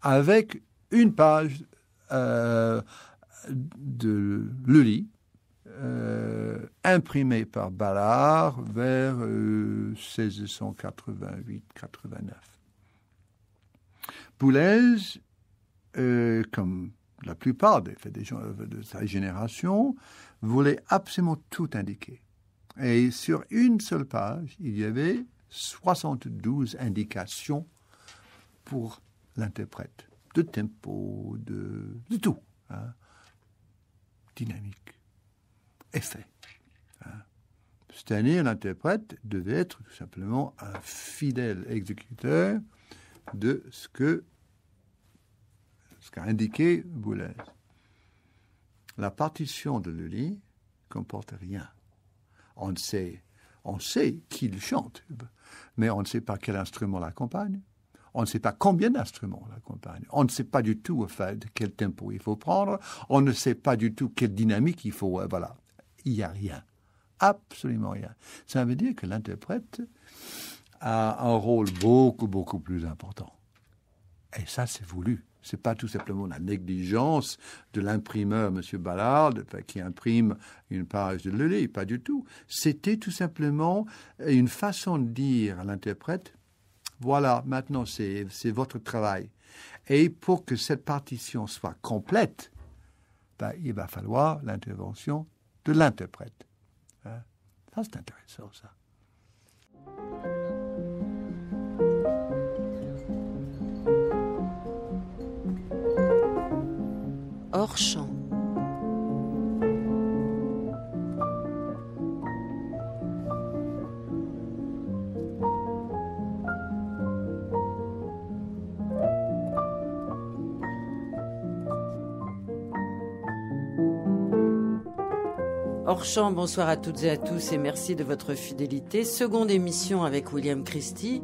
avec une page euh, de Lully, euh, imprimée par Ballard vers 1688-89. Euh, Boulez, euh, comme la plupart des, des gens de sa génération, voulait absolument tout indiquer. Et sur une seule page, il y avait 72 indications pour l'interprète, de tempo, de, tout. Hein. Dynamique, effet. cest hein. Cette année, l'interprète devait être tout simplement un fidèle exécuteur de ce qu'a indiqué Boulez. La partition de Lully comporte rien on sait, on sait qu'il chante, mais on ne sait pas quel instrument l'accompagne. On ne sait pas combien d'instruments l'accompagnent. On ne sait pas du tout, au fait, quel tempo il faut prendre. On ne sait pas du tout quelle dynamique il faut. Euh, voilà. Il n'y a rien. Absolument rien. Ça veut dire que l'interprète a un rôle beaucoup, beaucoup plus important. Et ça, c'est voulu. C'est pas tout simplement la négligence de l'imprimeur, M. Ballard, qui imprime une page de Lely, pas du tout. C'était tout simplement une façon de dire à l'interprète voilà, maintenant c'est votre travail. Et pour que cette partition soit complète, ben, il va falloir l'intervention de l'interprète. Hein? Ça, c'est intéressant, ça. hors bonsoir à toutes et à tous et merci de votre fidélité. Seconde émission avec William Christie.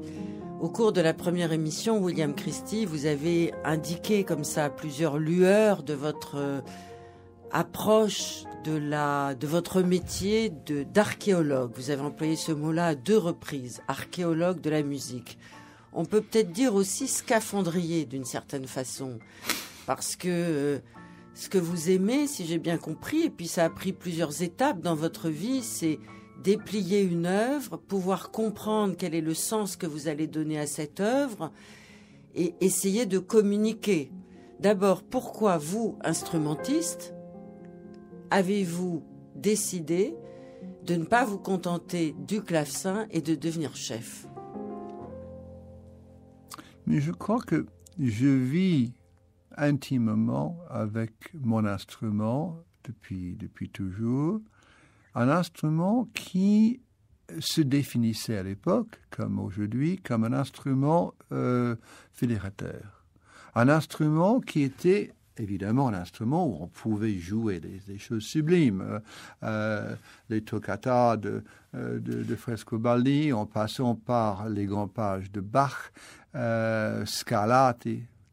Au cours de la première émission, William Christie, vous avez indiqué comme ça plusieurs lueurs de votre euh, approche de la de votre métier d'archéologue. Vous avez employé ce mot-là à deux reprises, archéologue de la musique. On peut peut-être dire aussi scaphandrier d'une certaine façon parce que euh, ce que vous aimez, si j'ai bien compris, et puis ça a pris plusieurs étapes dans votre vie, c'est déplier une œuvre, pouvoir comprendre quel est le sens que vous allez donner à cette œuvre et essayer de communiquer. D'abord, pourquoi vous, instrumentiste, avez-vous décidé de ne pas vous contenter du clavecin et de devenir chef Mais je crois que je vis intimement avec mon instrument depuis toujours un instrument qui se définissait à l'époque, comme aujourd'hui, comme un instrument euh, fédérateur. Un instrument qui était évidemment un instrument où on pouvait jouer des, choses sublimes, euh, euh, les toccatas de, de, de, Frescobaldi, en passant par les grands pages de Bach, euh,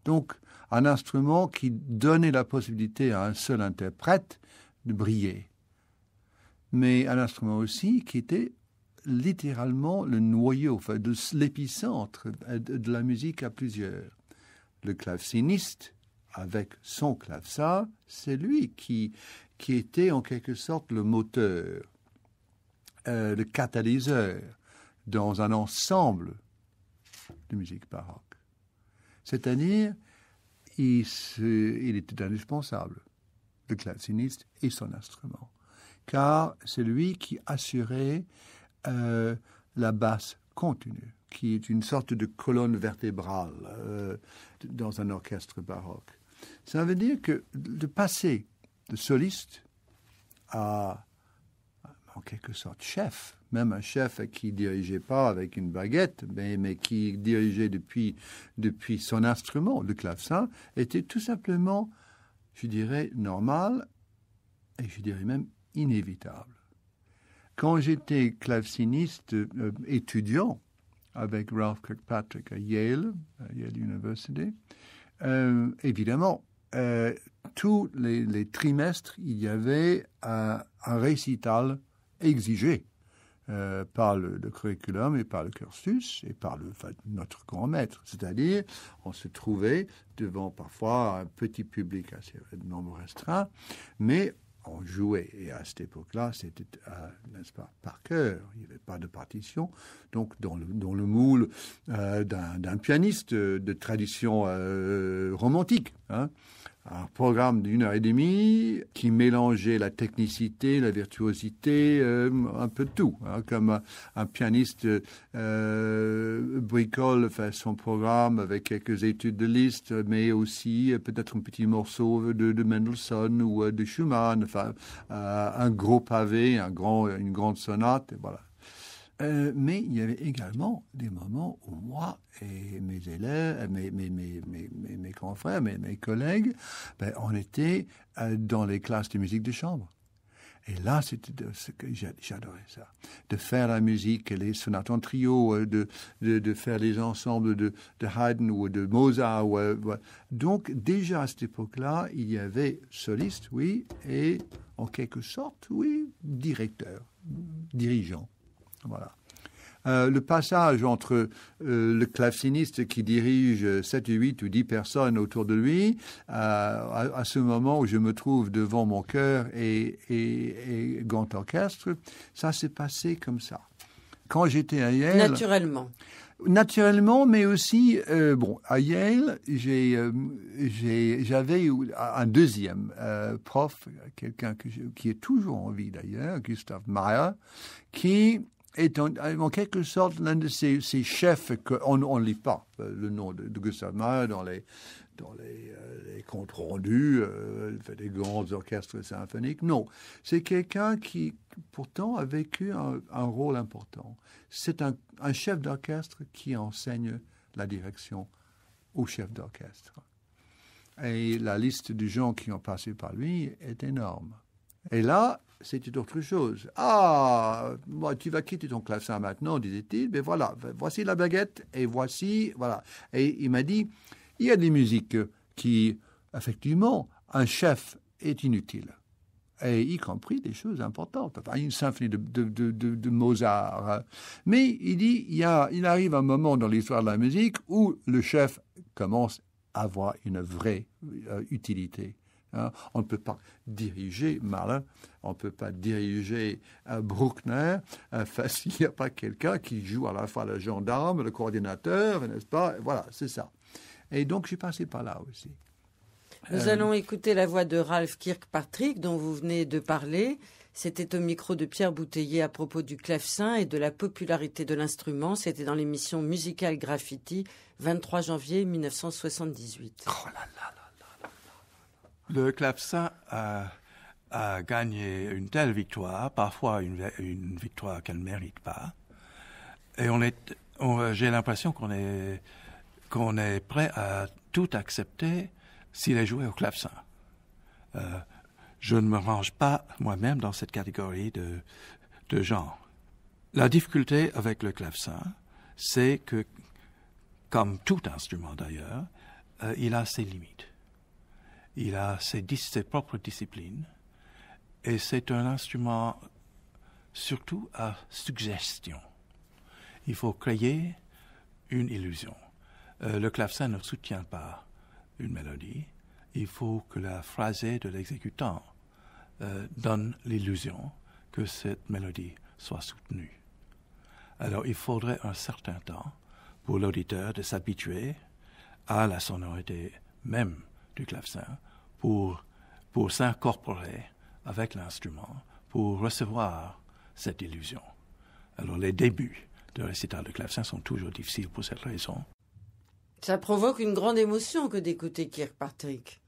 Donc, un instrument qui donnait la possibilité à un seul interprète de briller mais un instrument aussi qui était littéralement le noyau, de l'épicentre euh, de la musique à plusieurs. Le claveciniste, avec son clavecin, c'est lui qui, qui était en quelque sorte le moteur, euh, le catalyseur dans un ensemble de musique baroque. C'est-à-dire, il, il était indispensable, le claveciniste et son instrument car c'est lui qui assurait euh, la basse continue, qui est une sorte de colonne vertébrale euh, dans un orchestre baroque. Ça veut dire que de passer de soliste à, en quelque sorte, chef, même un chef qui dirigeait pas avec une baguette, mais, qui dirigeait depuis, depuis son instrument, le clavecin, était tout simplement, je dirais, normal, et je dirais même inévitable. Quand j'étais claveciniste euh, étudiant avec Ralph Kirkpatrick à Yale, à Yale University, euh, évidemment, euh, tous les, trimestres, il y avait un, récital exigé par le, curriculum et par le cursus et par le, notre grand maître. C'est-à-dire, on se trouvait devant parfois un petit public assez nombreux restreint, mais on jouait. Et à cette époque-là, c'était, n'est-ce pas, par cœur. Il n'y avait pas de partition. Donc, dans le, moule euh, d'un pianiste de tradition euh, romantique. Hein un programme d'une heure et demie qui mélangeait la technicité, la virtuosité, euh, un peu de tout, hein, comme un, pianiste euh, bricole fait son programme avec quelques études de liste, mais aussi euh, peut-être un petit morceau de, de Mendelssohn ou de Schumann, enfin un gros pavé, un grand, une grande sonate, et voilà. Euh, mais il y avait également des moments où moi et mes élèves, mes, mes, mes, mes, mes confrères, mes, mes collègues, ben, on était euh, dans les classes de musique de chambre. Et là, c'était ce que j'adorais ça, de faire la musique, les sonates en trio, euh, de, de, de faire les ensembles de, de, Haydn ou de Mozart. Donc déjà à cette époque-là, il y avait soliste, oui, et en quelque sorte, oui, directeur, dirigeant. Voilà. Euh, le passage entre euh, le claveciniste qui dirige 7 8 ou 10 personnes autour de lui, euh, à, ce moment où je me trouve devant mon cœur et, grand orchestre, ça s'est passé comme ça. Quand j'étais à Yale. Naturellement. Naturellement, mais aussi, bon, à Yale, j'avais un deuxième prof, quelqu'un qui est toujours en vie d'ailleurs, Gustave Meyer, qui est en, quelque sorte l'un de ces, chefs qu'on ne lit pas, euh, le nom de, de Gustave dans les, dans les, euh, comptes rendus euh, fait des grands orchestres symphoniques. Non, c'est quelqu'un qui pourtant a vécu un, rôle important. C'est un, un, chef d'orchestre qui enseigne la direction au chef d'orchestre. Et la liste des gens qui ont passé par lui est énorme. Et là, c'était autre chose. Ah, tu vas quitter ton clavecin maintenant, disait-il. Mais voilà, voici la baguette et voici, voilà. Et il m'a dit, il y a des musiques qui, effectivement, un chef est inutile. Et y compris des choses importantes, enfin, une symphonie de, Mozart. Mais il dit, il, y a, il arrive un moment dans l'histoire de la musique où le chef commence à avoir une vraie euh, utilité. Hein. On ne peut pas diriger Malin, on ne peut pas diriger euh, Bruckner euh, s'il n'y a pas quelqu'un qui joue à la fois le gendarme, le coordinateur, n'est-ce pas Voilà, c'est ça. Et donc, je suis passé par là aussi. Nous euh, allons écouter la voix de Ralph Kirkpatrick, dont vous venez de parler. C'était au micro de Pierre Bouteiller à propos du clavecin et de la popularité de l'instrument. C'était dans l'émission Musicale Graffiti, 23 janvier 1978. Oh là là là le clavecin a, gagné une telle victoire, parfois une, victoire qu'elle ne mérite pas. Et on est, j'ai l'impression qu'on est, qu'on est prêt à tout accepter s'il est joué au clavecin. Euh, je ne me range pas moi-même dans cette catégorie de, de genre. La difficulté avec le clavecin, c'est que, comme tout instrument d'ailleurs, euh, il a ses limites. Il a ses, propres disciplines et c'est un instrument surtout à suggestion. Il faut créer une illusion. Euh, le clavecin ne soutient pas une mélodie. Il faut que la phrasée de l'exécutant euh, donne l'illusion que cette mélodie soit soutenue. Alors il faudrait un certain temps pour l'auditeur de s'habituer à la sonorité même du clavecin pour, pour s'incorporer avec l'instrument, pour recevoir cette illusion. Alors les débuts de récital de clavecin sont toujours difficiles pour cette raison. Ça provoque une grande émotion que d'écouter Kirkpatrick.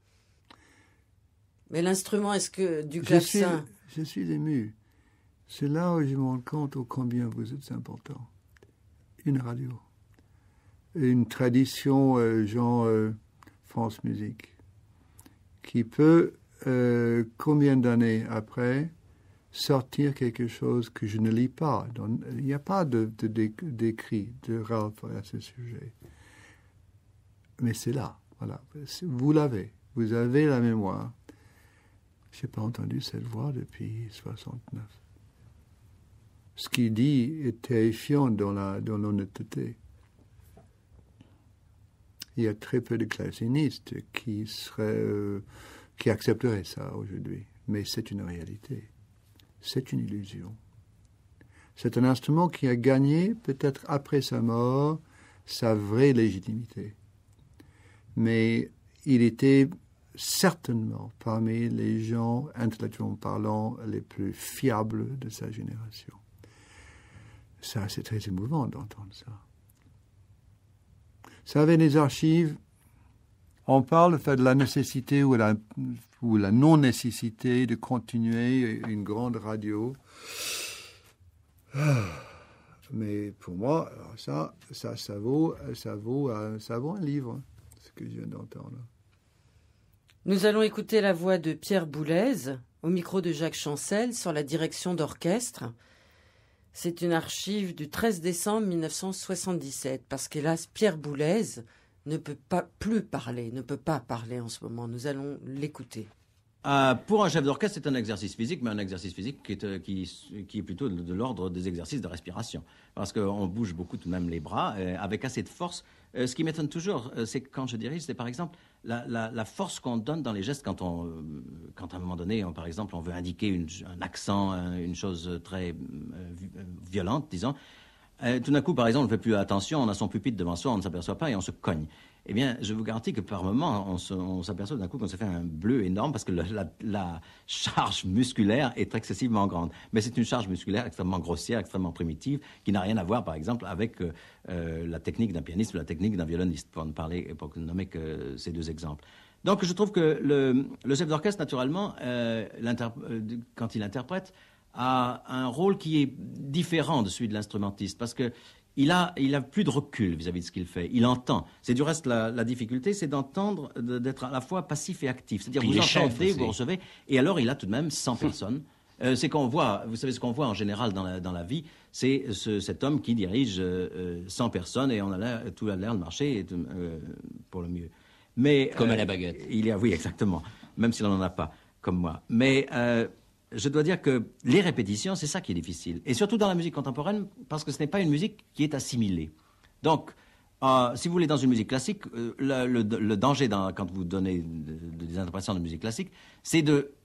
Mais l'instrument, est-ce que du clavecin Je suis, ému. C'est là où je me rends compte au combien vous êtes important. Une radio. Une tradition, euh, genre euh, France Musique qui peut, euh, combien d'années après, sortir quelque chose que je ne lis pas. Donc, il n'y a pas de, d'écrit de, de, à ce sujet. Mais c'est là, voilà. Vous l'avez, vous avez la mémoire. Je n'ai pas entendu cette voix depuis 69. Ce qu'il dit est terrifiant dans l'honnêteté. Dans il y a très peu de classinistes qui, euh, qui accepteraient ça aujourd'hui. Mais c'est une réalité. C'est une illusion. C'est un instrument qui a gagné, peut-être après sa mort, sa vraie légitimité. Mais il était certainement parmi les gens, intellectuellement parlant, les plus fiables de sa génération. Ça, c'est très émouvant d'entendre ça savez, les archives, on parle de la nécessité ou la, non-nécessité de continuer une grande radio. Ah, mais pour moi, ça, ça, vaut, vaut, ça vaut un livre, hein, ce que je viens d'entendre. Nous allons écouter la voix de Pierre Boulez au micro de Jacques Chancel sur la direction d'orchestre. C'est une archive du 13 décembre 1977, parce qu'hélas, Pierre Boulez ne peut pas plus parler, ne peut pas parler en ce moment. Nous allons l'écouter. Euh, pour un chef d'orchestre, c'est un exercice physique, mais un exercice physique qui est, euh, plutôt de, l'ordre des exercices de respiration. Parce qu'on bouge beaucoup tout de même les bras euh, avec assez de force. ce qui m'étonne toujours, c'est quand je dirige, c'est par exemple la, force qu'on donne dans les gestes quand, à un moment donné, par exemple, on veut indiquer un accent, une chose très violente, disons. tout d'un coup, par exemple, on ne fait plus attention, on a son pupitre devant soi, on ne s'aperçoit pas et on se cogne eh bien, je vous garantis que par moment, on s'aperçoit d'un coup qu'on se fait un bleu énorme parce que la, charge musculaire est excessivement grande. Mais c'est une charge musculaire extrêmement grossière, extrêmement primitive, qui n'a rien à voir, par exemple, avec euh, euh, la technique d'un pianiste ou la technique d'un violoniste, pour ne parler, pour nommer que ces deux exemples. Donc, je trouve que le, chef d'orchestre, naturellement, euh, quand il interprète, a un rôle qui est différent de celui de l'instrumentiste, parce que il a, il a plus de recul vis-à-vis de ce qu'il fait. Il entend. C'est du reste la, difficulté, c'est d'entendre, d'être à la fois passif et actif. C'est-à-dire vous entendez, vous recevez, et alors il a tout de même 100 personnes. Euh, c'est qu'on voit, vous savez ce qu'on voit en général dans la, dans la vie, c'est cet homme qui dirige 100 euh, euh, personnes et on a tout a l'air de marcher pour le mieux. Mais, Comme à la baguette. Il a, oui, exactement. Même s'il n'en a pas, comme moi. Mais je dois dire que les répétitions, c'est ça qui est difficile. Et surtout dans la musique contemporaine, parce que ce n'est pas une musique qui est assimilée. Donc, euh, si vous voulez, dans une musique classique, euh, le, danger quand vous donnez des interprétations de musique classique, c'est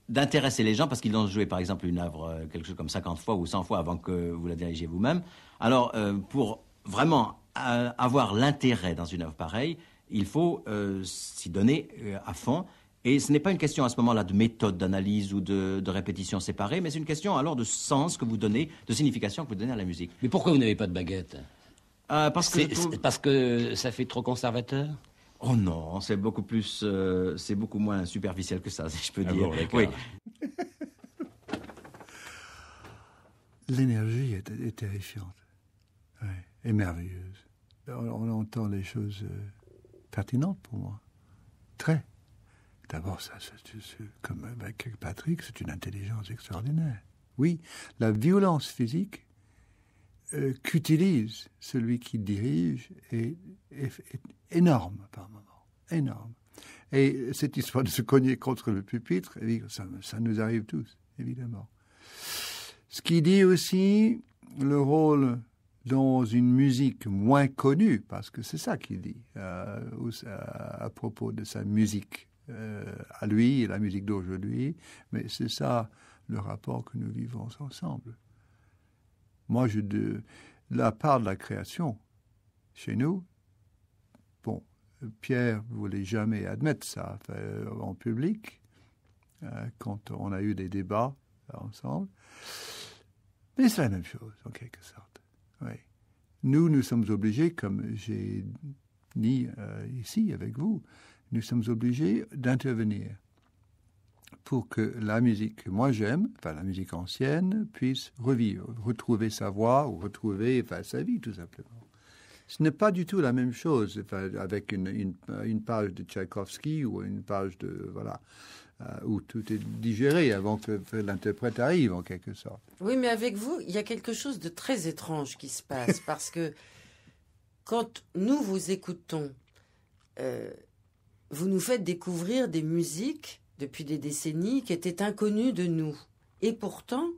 d'intéresser les gens parce qu'ils ont joué par exemple une œuvre euh, quelque chose comme 50 fois ou 100 fois avant que vous la dirigiez vous-même. Alors, pour vraiment avoir l'intérêt dans une œuvre pareille, il faut s'y donner à fond et ce n'est pas une question à ce moment-là de méthode d'analyse ou de, répétition séparée, mais c'est une question alors de sens que vous donnez, de signification que vous donnez à la musique. Mais pourquoi vous n'avez pas de baguette ah, parce, que parce que ça fait trop conservateur Oh non, c'est beaucoup plus, euh, c'est beaucoup moins superficiel que ça, si je peux ah dire. oui. L'énergie est, terrifiante, et merveilleuse. On, on, entend les choses euh, pertinentes pour moi, très. D'abord, ça, comme avec Patrick, c'est une intelligence extraordinaire. Oui, la violence physique euh, qu'utilise celui qui dirige est, énorme par moment, énorme. Et cette histoire de se cogner contre le pupitre, ça, ça nous arrive tous, évidemment. Ce qui dit aussi le rôle dans une musique moins connue, parce que c'est ça qu'il dit euh, à propos de sa musique euh, à lui et la musique d'aujourd'hui, mais c'est ça le rapport que nous vivons ensemble. Moi, je de la part de la création, chez nous, bon, Pierre ne voulait jamais admettre ça euh, en public, euh, quand on a eu des débats ensemble. Mais c'est la même chose, en quelque sorte. Nous, nous sommes obligés, comme j'ai dit ici avec vous, nous sommes obligés d'intervenir pour que la musique que moi j'aime, enfin la musique ancienne, puisse revivre, retrouver sa voix ou retrouver enfin, sa vie tout simplement. Ce n'est pas du tout la même chose enfin, avec une, une, page de Tchaïkovski ou une page de... voilà. Euh, où tout est digéré avant que l'interprète arrive en quelque sorte. Oui, mais avec vous, il y a quelque chose de très étrange qui se passe parce que quand nous vous écoutons, euh, vous nous faites découvrir des musiques depuis des décennies qui étaient inconnues de nous. Et pourtant,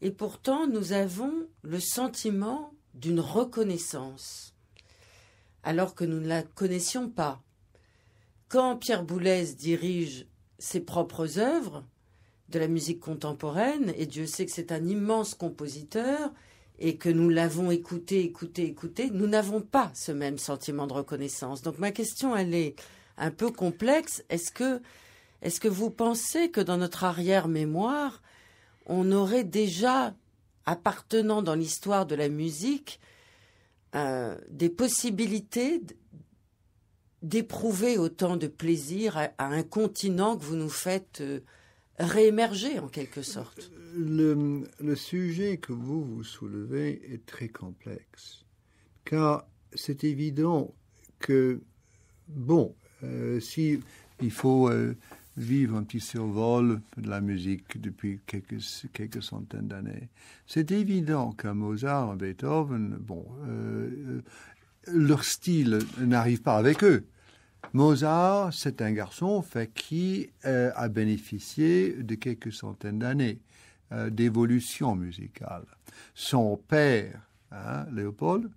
et pourtant, nous avons le sentiment d'une reconnaissance, alors que nous ne la connaissions pas. Quand Pierre Boulez dirige ses propres œuvres de la musique contemporaine, et Dieu sait que c'est un immense compositeur, et que nous l'avons écouté, écouté, écouté, nous n'avons pas ce même sentiment de reconnaissance. Donc ma question, elle est, un peu complexe. Est-ce que, est-ce que vous pensez que dans notre arrière-mémoire, on aurait déjà, appartenant dans l'histoire de la musique, euh, des possibilités d'éprouver autant de plaisir à, un continent que vous nous faites euh, réémerger en quelque sorte le, sujet que vous vous soulevez est très complexe, car c'est évident que, bon, s'il euh, si il faut euh, vivre un petit survol de la musique depuis quelques, quelques centaines d'années, c'est évident qu'un Mozart, un Beethoven, bon, euh, leur style n'arrive pas avec eux. Mozart, c'est un garçon fait, qui a bénéficié de quelques centaines d'années d'évolution musicale. Son père, hein, Léopold,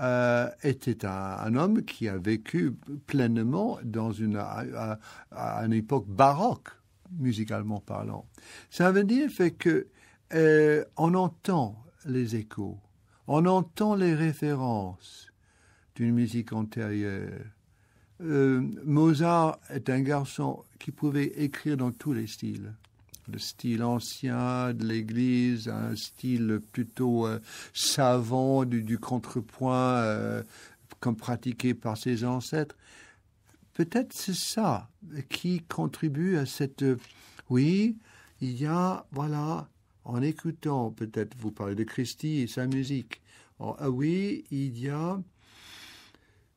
euh, était un, homme qui a vécu pleinement dans une, époque baroque, musicalement parlant. Ça veut dire fait que euh, on entend les échos, on entend les références d'une musique antérieure. Euh, Mozart est un garçon qui pouvait écrire dans tous les styles le style ancien de l'Église, un style plutôt euh, savant du, contrepoint euh, comme pratiqué par ses ancêtres. Peut-être c'est ça qui contribue à cette... Euh, oui, il y a, voilà, en écoutant, peut-être vous parlez de Christie et sa musique. ah oui, il y a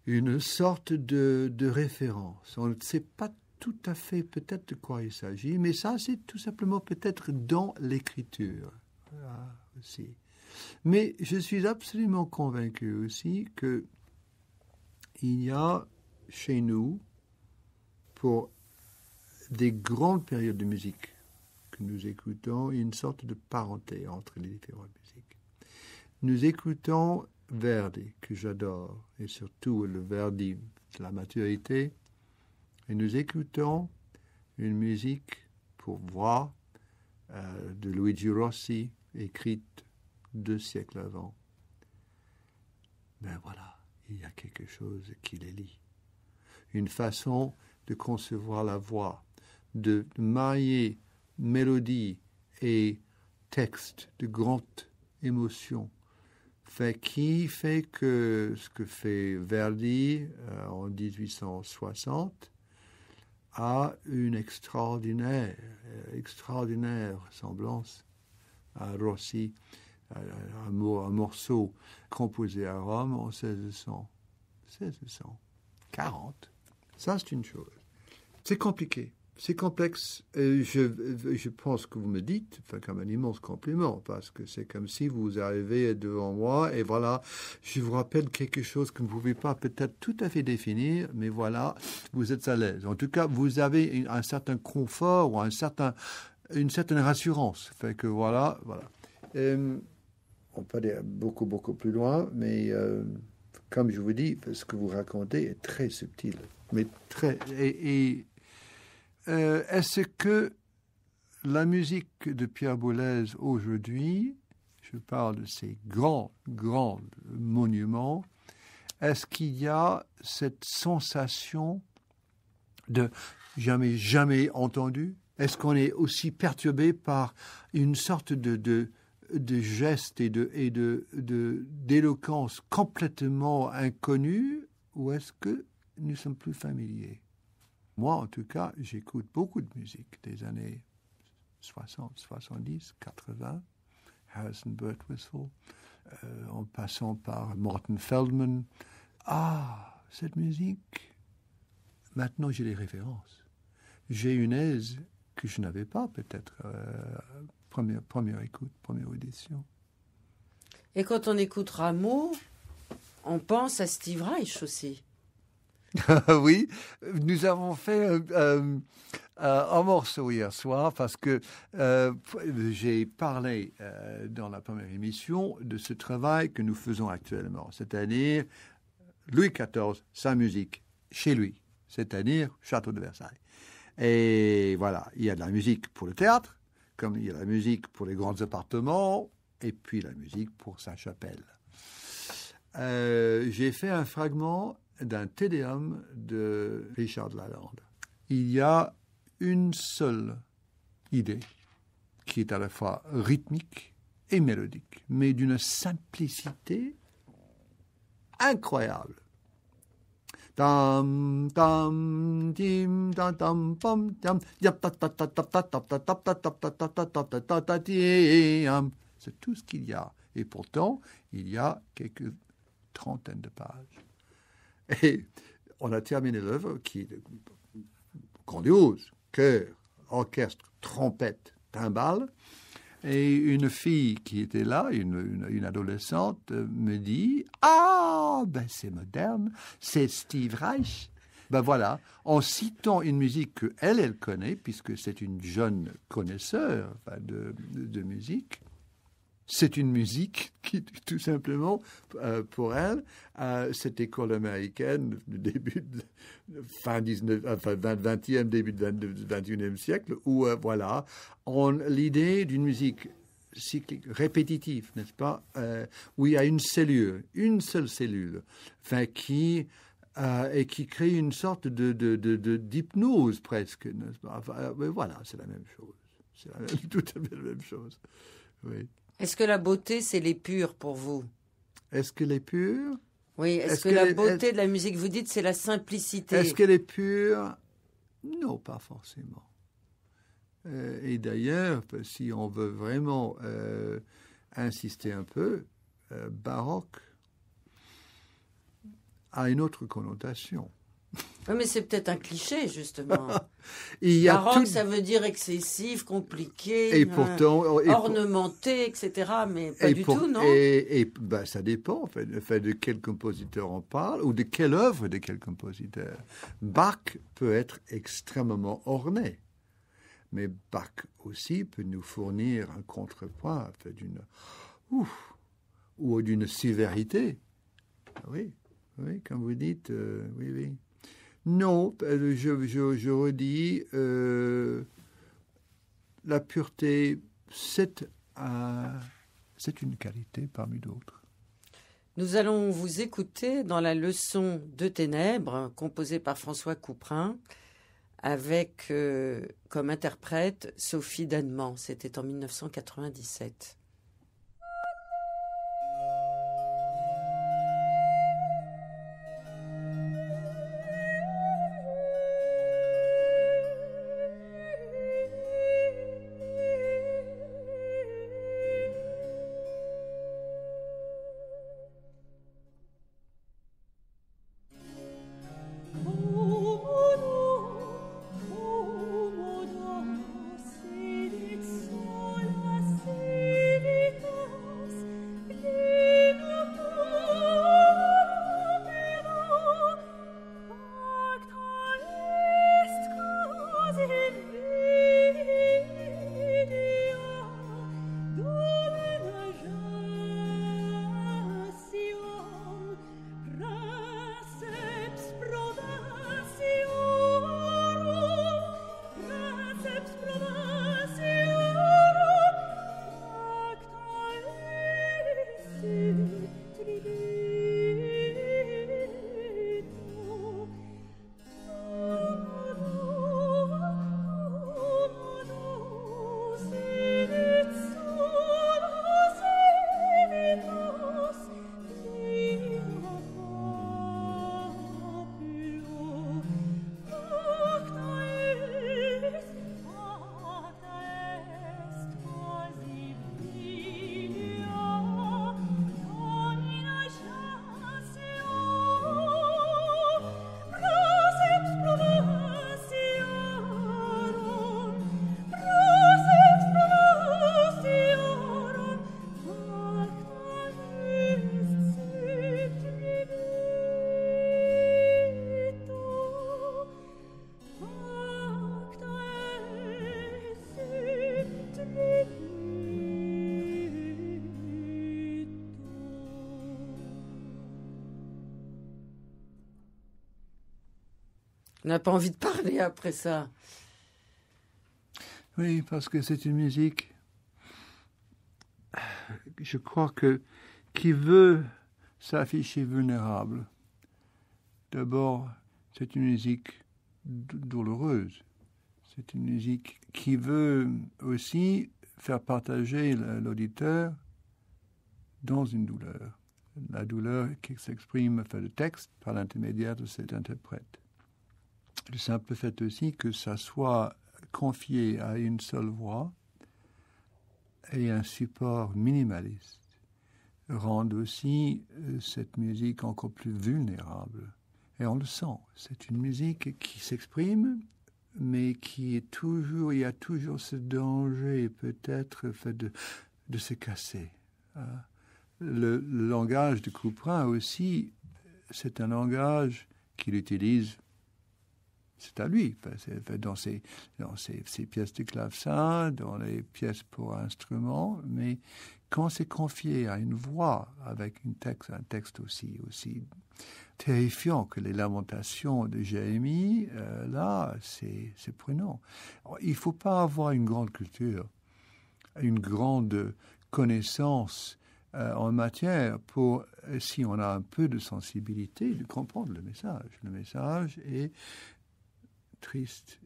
une sorte de, de référence. On ne sait pas tout à fait peut-être de quoi il s'agit, mais ça, c'est tout simplement peut-être dans l'écriture aussi. Mais je suis absolument convaincu aussi que il y a chez nous, pour des grandes périodes de musique que nous écoutons, une sorte de parenté entre les différentes musiques. Nous écoutons Verdi, que j'adore, et surtout le Verdi de la maturité, et nous écoutons une musique pour voix euh, de Luigi Rossi, écrite deux siècles avant. Ben voilà, il y a quelque chose qui les lie. Une façon de concevoir la voix, de marier mélodie et texte de grande émotion. Fait qui fait que ce que fait Verdi euh, en 1860 a une extraordinaire, extraordinaire ressemblance à Rossi, un, morceau composé à Rome en 1640. Ça, c'est une chose. C'est compliqué. C'est complexe. je, je, pense que vous me dites, enfin, comme un immense compliment, parce que c'est comme si vous arrivez devant moi et voilà, je vous rappelle quelque chose que vous ne pouvez pas peut-être tout à fait définir, mais voilà, vous êtes à l'aise. En tout cas, vous avez un certain confort ou un certain, une certaine rassurance. Fait que voilà, voilà. Euh, on peut aller beaucoup, beaucoup plus loin, mais euh, comme je vous dis, ce que vous racontez est très subtil, mais très. et euh, est-ce que la musique de Pierre Boulez aujourd'hui, je parle de ces grands, grands monuments, est-ce qu'il y a cette sensation de jamais, jamais entendu Est-ce qu'on est aussi perturbé par une sorte de, de, de geste et de et de, d'éloquence complètement inconnue Ou est-ce que nous sommes plus familiers moi, en tout cas, j'écoute beaucoup de musique des années 60, 70, 80, Harrison Birtwistle, Whistle, euh, en passant par Morton Feldman. Ah, cette musique, maintenant j'ai des références. J'ai une aise que je n'avais pas peut-être euh, première, première écoute, première audition. Et quand on écoute Rameau, on pense à Steve Reich aussi. oui, nous avons fait euh, euh, euh, un morceau hier soir parce que j'ai parlé dans la première émission de ce travail que nous faisons actuellement, c'est-à-dire Louis XIV, sa musique, chez lui, c'est-à-dire Château de Versailles. Et voilà, il y a de la musique pour le théâtre, comme il y a de la musique pour les grands appartements, et puis la musique pour sa chapelle. j'ai fait un fragment d'un tédéum de Richard Lalande. Il y a une seule idée qui est à la fois rythmique et mélodique, mais d'une simplicité incroyable. C'est tout ce qu'il y a. Et pourtant, il y a quelques trentaines de pages. Et on a terminé l'œuvre qui est grandiose, chœur, orchestre, trompette, timbale. Et une fille qui était là, une, adolescente, euh, me dit Ah, ben c'est moderne, c'est Steve Reich. Ben voilà, en citant une musique que elle, elle connaît, puisque c'est une jeune connaisseur de musique, c'est une musique qui, tout simplement, euh, pour elle, euh, cette école américaine du début, de, fin 19, 20, e début du 21e siècle, où, euh, voilà, on l'idée d'une musique cyclique, répétitive, n'est-ce pas, où il y a une cellule, une seule cellule, enfin, qui et qui crée une sorte de, d'hypnose presque, n'est-ce pas voilà, c'est la même chose. C'est tout à fait la même chose. Oui. Est-ce que la beauté, c'est l'épure pour vous Est-ce qu'elle est pure Oui, est-ce que, la beauté de la musique, vous dites, c'est la simplicité Est-ce qu'elle est pure Non, pas forcément. Euh, et d'ailleurs, si on veut vraiment euh, insister un peu, euh, baroque a une autre connotation mais c'est peut-être un cliché, justement. il y ça veut dire excessif, compliqué, euh, ornementé, etc. Mais pas et du tout, non Et, ben, ça dépend en fait, de quel compositeur on parle ou de quelle œuvre de quel compositeur. Bach peut être extrêmement orné, mais Bach aussi peut nous fournir un contrepoint d'une ou d'une sévérité. Oui, oui, comme vous dites, euh, oui, oui. Non, euh, je, redis, euh, la pureté, c'est une qualité parmi d'autres. Nous allons vous écouter dans la leçon de Ténèbres, composée par François Couperin, avec euh, comme interprète Sophie Danement. C'était en 1997. n'a pas envie de parler après ça. Oui, parce que c'est une musique. Je crois que qui veut s'afficher vulnérable, d'abord, c'est une musique douloureuse. C'est une musique qui veut aussi faire partager l'auditeur dans une douleur. La douleur qui s'exprime fait le texte, par l'intermédiaire de cet interprète le simple fait aussi que ça soit confié à une seule voix et un support minimaliste rendent aussi euh, cette musique encore plus vulnérable. Et on le sent, c'est une musique qui s'exprime, mais qui est toujours, il y a toujours ce danger peut-être de, se casser. Le, hein. le, langage de Couperin aussi, c'est un langage qu'il utilise c'est à lui. dans ses, pièces de clavecin, dans les pièces pour instruments, mais quand c'est confié à une voix avec une texte, un texte aussi, aussi terrifiant que les lamentations de Jérémie, euh, là, c'est, prénant. prenant. Il faut pas avoir une grande culture, une grande connaissance euh, en matière pour, si on a un peu de sensibilité, de comprendre le message. Le message est triste,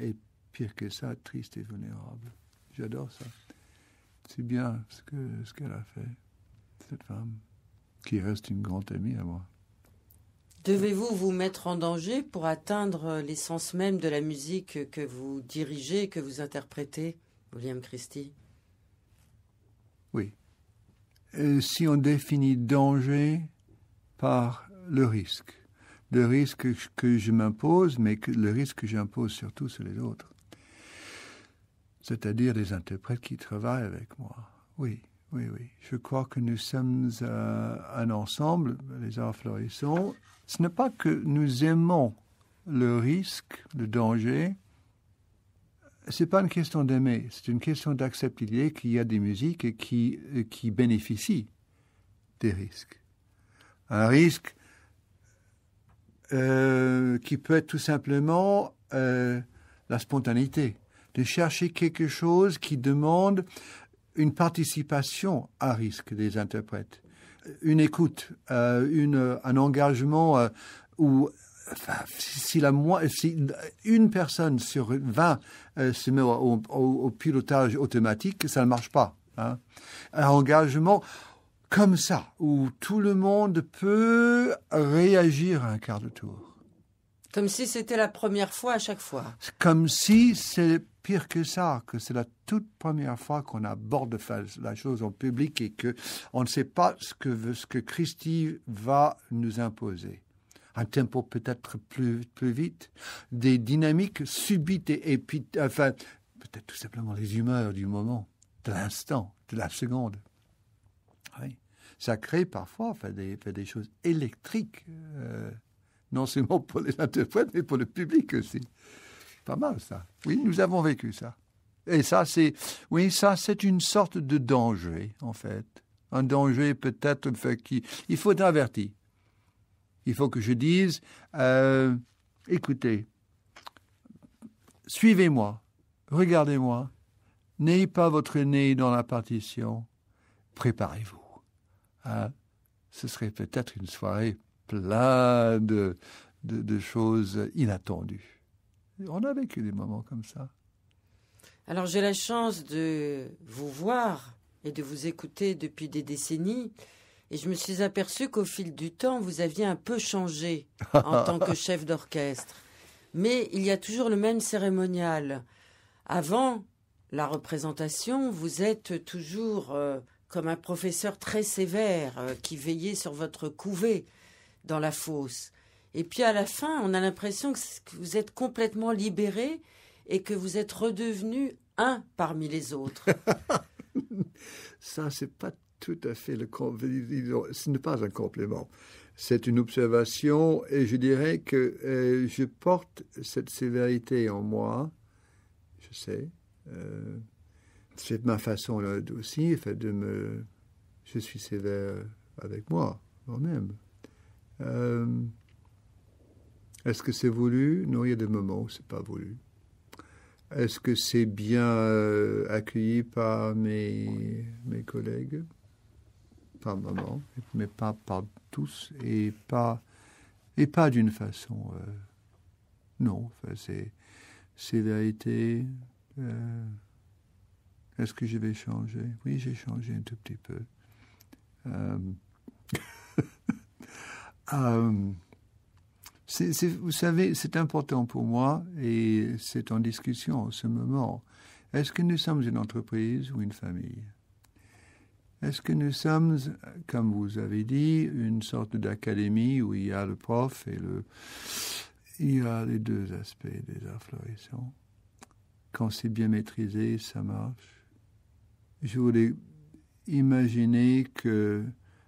et pire que ça, triste et vulnérable. J'adore ça. C'est bien ce qu'elle ce qu'elle a fait, cette femme, qui reste une grande amie à moi. Devez-vous vous mettre en danger pour atteindre l'essence même de la musique que vous dirigez, que vous interprétez, William Christie Oui. Euh, si on définit danger par le risque, le risque que je m'impose, mais que le risque que j'impose surtout sur les autres. C'est-à-dire les interprètes qui travaillent avec moi. Oui, oui, oui. Je crois que nous sommes un ensemble, les arts florissants. Ce n'est pas que nous aimons le risque, le danger. C'est pas une question d'aimer, c'est une question d'accepter qu'il y a des musiques qui, qui bénéficient des risques. Un risque euh, qui peut être tout simplement euh, la spontanéité, de chercher quelque chose qui demande une participation à risque des interprètes, une écoute, euh, une, un engagement euh, où Enfin, si, la si une personne sur 20 euh, se met au, pilotage automatique, ça ne marche pas. Hein. Un engagement, comme ça, où tout le monde peut réagir à un quart de tour. Comme si c'était la première fois à chaque fois. Comme si c'est pire que ça, que c'est la toute première fois qu'on aborde la chose en public et que on ne sait pas ce que, ce que Christie va nous imposer. Un tempo peut-être plus, plus vite, des dynamiques subites et, et enfin, peut-être tout simplement les humeurs du moment, de l'instant, de la seconde ça crée parfois des, des, choses électriques, euh, non seulement pour les interprètes, mais pour le public aussi. Pas mal ça. Oui, nous avons vécu ça. Et ça, c'est, oui, ça, c'est une sorte de danger, en fait. Un danger peut-être qui, il faut être averti. Il faut que je dise, euh, écoutez, suivez-moi, regardez-moi, n'ayez pas votre nez dans la partition, préparez-vous. Ah, ce serait peut-être une soirée pleine de, choses inattendues. On a vécu des moments comme ça. Alors j'ai la chance de vous voir et de vous écouter depuis des décennies. Et je me suis aperçu qu'au fil du temps, vous aviez un peu changé en tant que chef d'orchestre. Mais il y a toujours le même cérémonial. Avant la représentation, vous êtes toujours euh, comme un professeur très sévère euh, qui veillait sur votre couvé dans la fosse. Et puis à la fin, on a l'impression que, vous êtes complètement libéré et que vous êtes redevenu un parmi les autres. Ça, c'est pas tout à fait le ce n'est pas un complément. C'est une observation et je dirais que euh, je porte cette sévérité en moi. Je sais. Euh, c'est ma façon là, aussi de me. Je suis sévère avec moi, moi-même. Euh, est-ce que c'est voulu Non, il y a des moments où c'est pas voulu. Est-ce que c'est bien euh, accueilli par mes, mes collègues Par moment, mais pas par tous et pas, et pas d'une façon. Euh, non, c'est c'est sévérité. Est-ce que je vais changer Oui, j'ai changé un tout petit peu. Euh, euh, vous savez, c'est important pour moi et c'est en discussion en ce moment. Est-ce que nous sommes une entreprise ou une famille Est-ce que nous sommes, comme vous avez dit, une sorte d'académie où il y a le prof et le... Il y a les deux aspects des affleurissants Quand c'est bien maîtrisé, ça marche je voulais imaginer que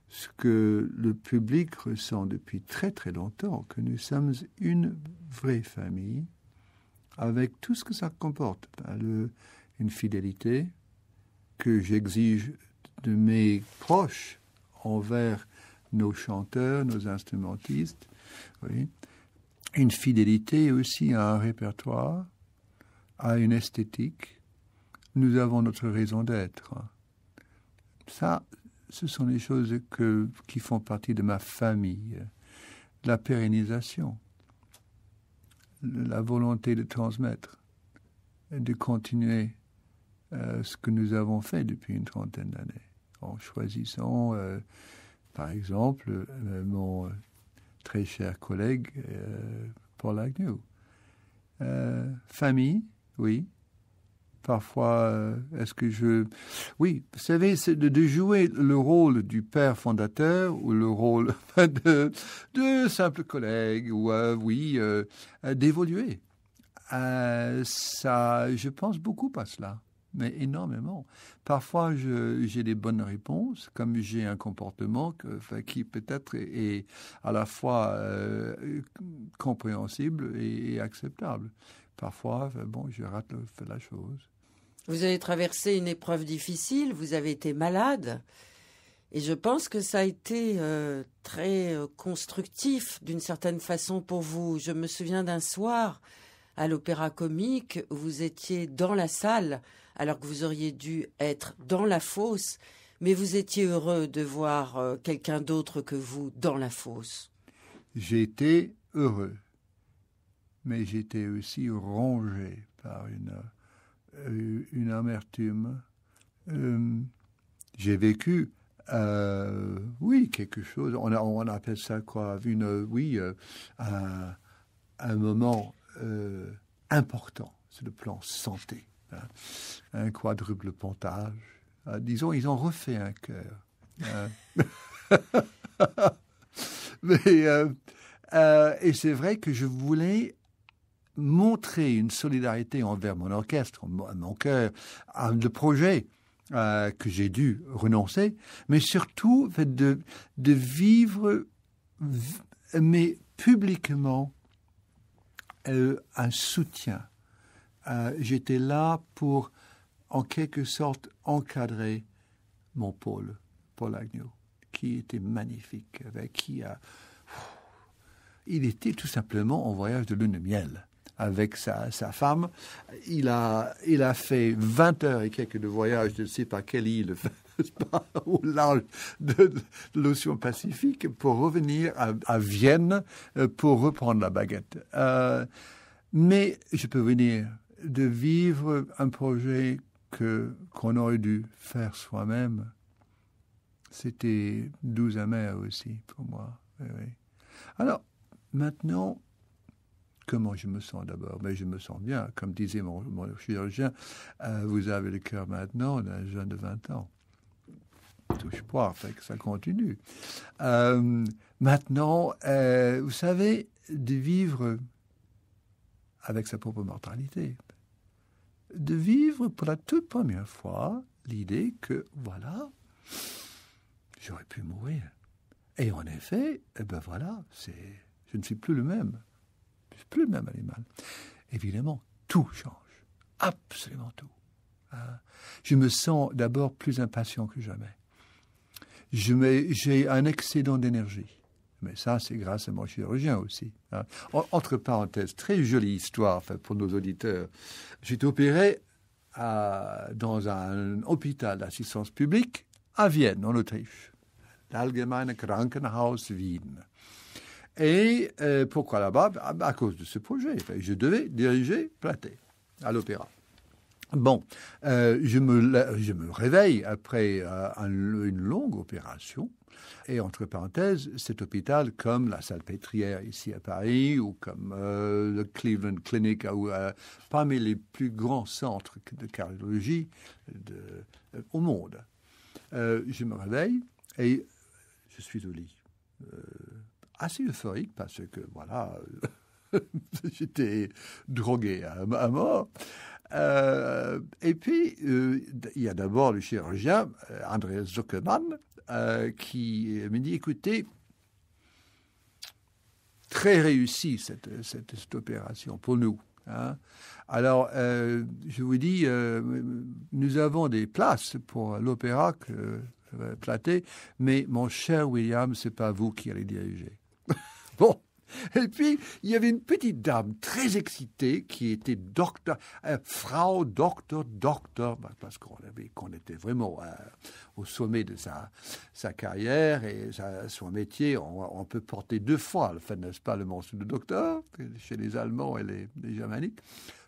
ce que le public ressent depuis très très longtemps, que nous sommes une vraie famille, avec tout ce que ça comporte, hein, une fidélité que j'exige de mes proches envers nos chanteurs, nos instrumentistes, une fidélité aussi à un répertoire, à une esthétique, nous avons notre raison d'être. Ça, ce sont les choses que, qui font partie de ma famille. La pérennisation, la volonté de transmettre, de continuer euh, ce que nous avons fait depuis une trentaine d'années, en choisissant, euh, par exemple, euh, mon très cher collègue Paul Agnew. famille, oui, parfois, euh, est-ce que je... Oui, vous savez, c'est de, jouer le rôle du père fondateur ou le rôle de, simple collègue ou, euh, oui, euh, d'évoluer. ça, je pense beaucoup à cela, mais énormément. Parfois, j'ai des bonnes réponses, comme j'ai un comportement qui peut-être est, à la fois compréhensible et, et acceptable parfois, bon, je rate la chose. Vous avez traversé une épreuve difficile, vous avez été malade, et je pense que ça a été euh, très euh, constructif d'une certaine façon pour vous. Je me souviens d'un soir à l'Opéra Comique où vous étiez dans la salle alors que vous auriez dû être dans la fosse, mais vous étiez heureux de voir euh, quelqu'un d'autre que vous dans la fosse. J'étais heureux, mais j'étais aussi rongé par une euh, une amertume. Euh, j'ai vécu, euh, oui, quelque chose. On, appelle ça quoi Une, oui, un, moment important. sur le plan santé. Hein. Un quadruple pontage. disons, ils ont refait un cœur. Hein. Mais et c'est vrai que je voulais montrer une solidarité envers mon orchestre, mon cœur, le projet euh, que j'ai dû renoncer, mais surtout de, de vivre, mais publiquement, euh, un soutien. Euh, j'étais là pour, en quelque sorte, encadrer mon Paul, Paul Agnew, qui était magnifique, avec qui a il était tout simplement en voyage de lune de miel avec sa, sa, femme. Il a, il a fait 20 heures et quelques de voyage, je ne sais pas quelle île, au large de l'océan Pacifique, pour revenir à, à, Vienne euh, pour reprendre la baguette. Euh, mais je peux venir de vivre un projet que qu'on aurait dû faire soi-même. C'était doux amers aussi pour moi. Alors maintenant, Comment je me sens d'abord Mais ben, je me sens bien. Comme disait mon, chirurgien, euh, vous avez le cœur maintenant d'un jeune de 20 ans. Touche pas, que ça continue. Euh, maintenant, euh, vous savez, de vivre avec sa propre mortalité, de vivre pour la toute première fois l'idée que, voilà, j'aurais pu mourir. Et en effet, eh ben voilà, c'est, je ne suis plus le même plus le même animal. Évidemment, tout change. Absolument tout. Hein. Je me sens d'abord plus impatient que jamais. J'ai un excédent d'énergie. Mais ça, c'est grâce à mon chirurgien aussi. Hein. Entre parenthèses, très jolie histoire pour nos auditeurs. J'ai été opéré à, dans un hôpital d'assistance publique à Vienne, en Autriche. L'Allgemeine Krankenhaus Wien. Et euh, pourquoi là-bas bah, bah, À cause de ce projet. Je devais diriger Platé à l'opéra. Bon, euh, je, me, je me réveille après euh, une longue opération. Et entre parenthèses, cet hôpital, comme la Salpêtrière ici à Paris, ou comme le Cleveland Clinic, parmi les plus grands centres de cardiologie de, au monde, je me réveille et je suis au lit assez euphorique parce que, voilà, euh, j'étais drogué à, mort. Euh, et puis, euh, il y a d'abord le chirurgien, André Zuckerman, qui me dit, écoutez, très réussi cette, cette, opération pour nous. Hein. Alors, je vous dis, nous avons des places pour l'opéra que plater, mais mon cher William, c'est pas vous qui allez diriger. Bon. Et puis, il y avait une petite dame très excitée qui était docteur, euh, Frau Docteur Docteur, bah, parce qu'on était vraiment euh, au sommet de sa, sa carrière et sa, son métier. On, peut porter deux fois le, n'est-ce pas, le morceau de docteur chez les Allemands et les, les Germaniques.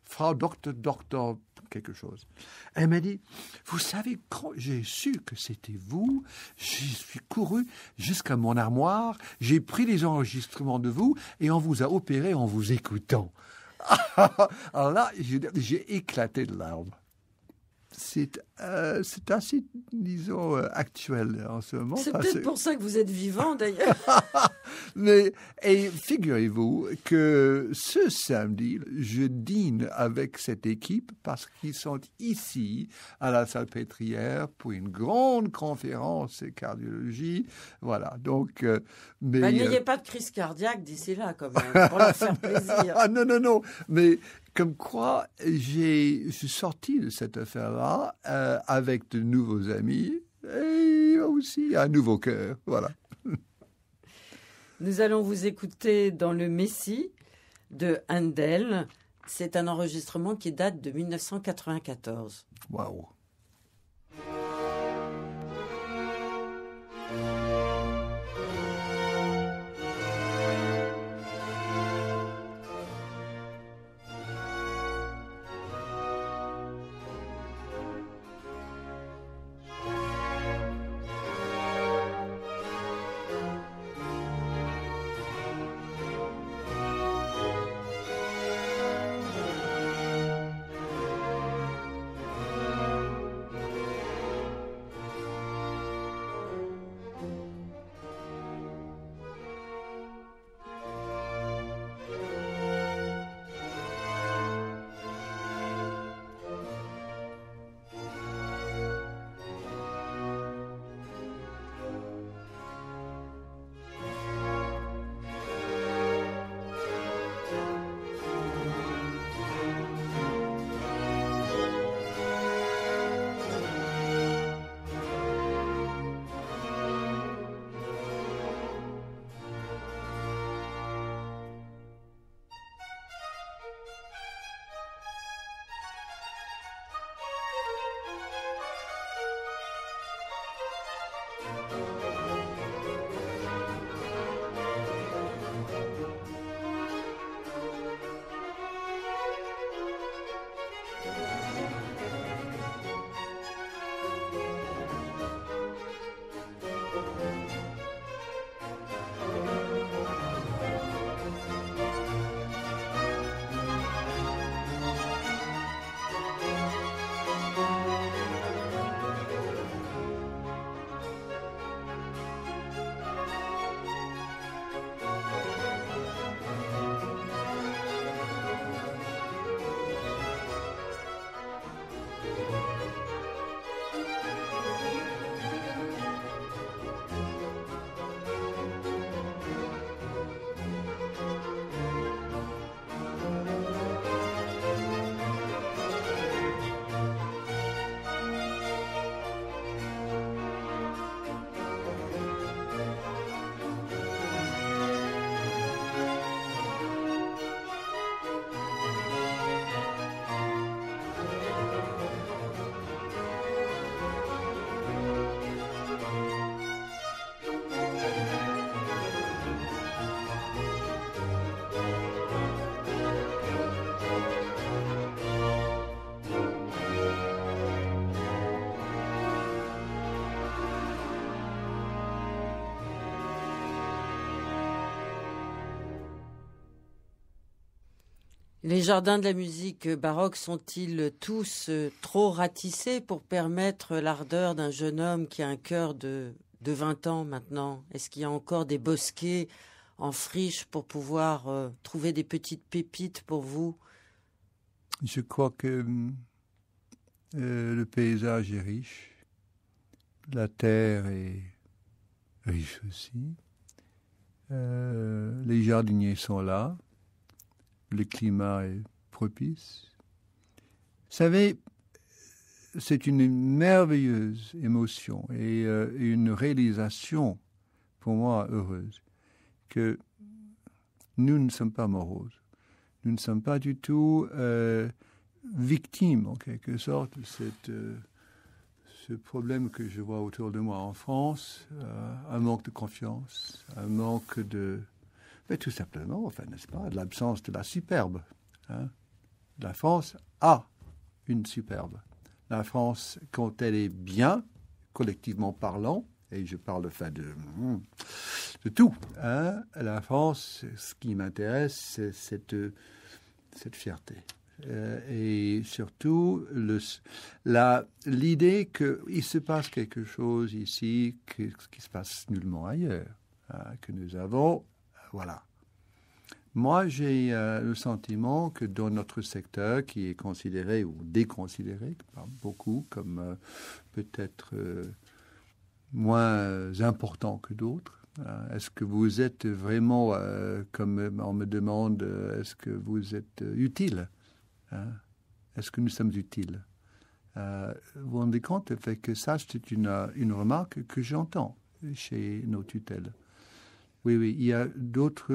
Frau Docteur, Docteur, quelque chose. Elle m'a dit, vous savez, quand j'ai su que c'était vous, je suis couru jusqu'à mon armoire, j'ai pris les enregistrements de vous et on vous a opéré en vous écoutant. Alors là, j'ai éclaté de larmes. Euh, c'est assez, disons, euh, actuel euh, en ce moment. C'est peut-être pour ça que vous êtes vivant, d'ailleurs. Mais et figurez-vous que ce samedi, je dîne avec cette équipe parce qu'ils sont ici à la Salpêtrière pour une grande conférence en cardiologie. Voilà. Donc, mais bah, n'ayez pas de crise cardiaque d'ici là, quand même, pour leur faire plaisir. ah non, non, non. Mais comme quoi, j'ai, je suis sorti de cette affaire-là euh, avec de nouveaux amis et aussi un nouveau cœur. Voilà. Nous allons vous écouter dans Le Messie de Handel. C'est un enregistrement qui date de 1994. Waouh! Les jardins de la musique baroque sont-ils tous euh, trop ratissés pour permettre l'ardeur d'un jeune homme qui a un cœur de, de 20 ans maintenant Est-ce qu'il y a encore des bosquets en friche pour pouvoir euh, trouver des petites pépites pour vous Je crois que euh, le paysage est riche, la terre est riche aussi, les jardiniers sont là le climat est propice. Vous savez, c'est une merveilleuse émotion euh, et une réalisation pour moi heureuse que nous ne sommes pas moroses. Nous ne sommes pas du tout euh, victimes, en quelque sorte, de cette, euh, ce problème que je vois autour de moi en France, un manque de confiance, un manque de mais tout simplement, enfin, n'est-ce pas, de l'absence de la superbe. Hein. La France a une superbe. La France, quand elle est bien, collectivement parlant, et je parle enfin de, hmm, de tout, hein, la France, ce qui m'intéresse, c'est cette, cette fierté. Euh, et surtout l'idée qu'il se passe quelque chose ici que, ce qui se passe nullement ailleurs, hein, que nous avons voilà. Moi, j'ai euh, le sentiment que dans notre secteur, qui est considéré ou déconsidéré par beaucoup comme euh, peut-être euh, moins important que d'autres, est-ce que vous êtes vraiment, comme on me demande, est-ce que vous êtes utile hein? Est-ce que nous sommes utiles Vous vous rendez compte fait que ça, c'est une remarque que j'entends chez nos tutelles. Oui, oui, il y a d'autres,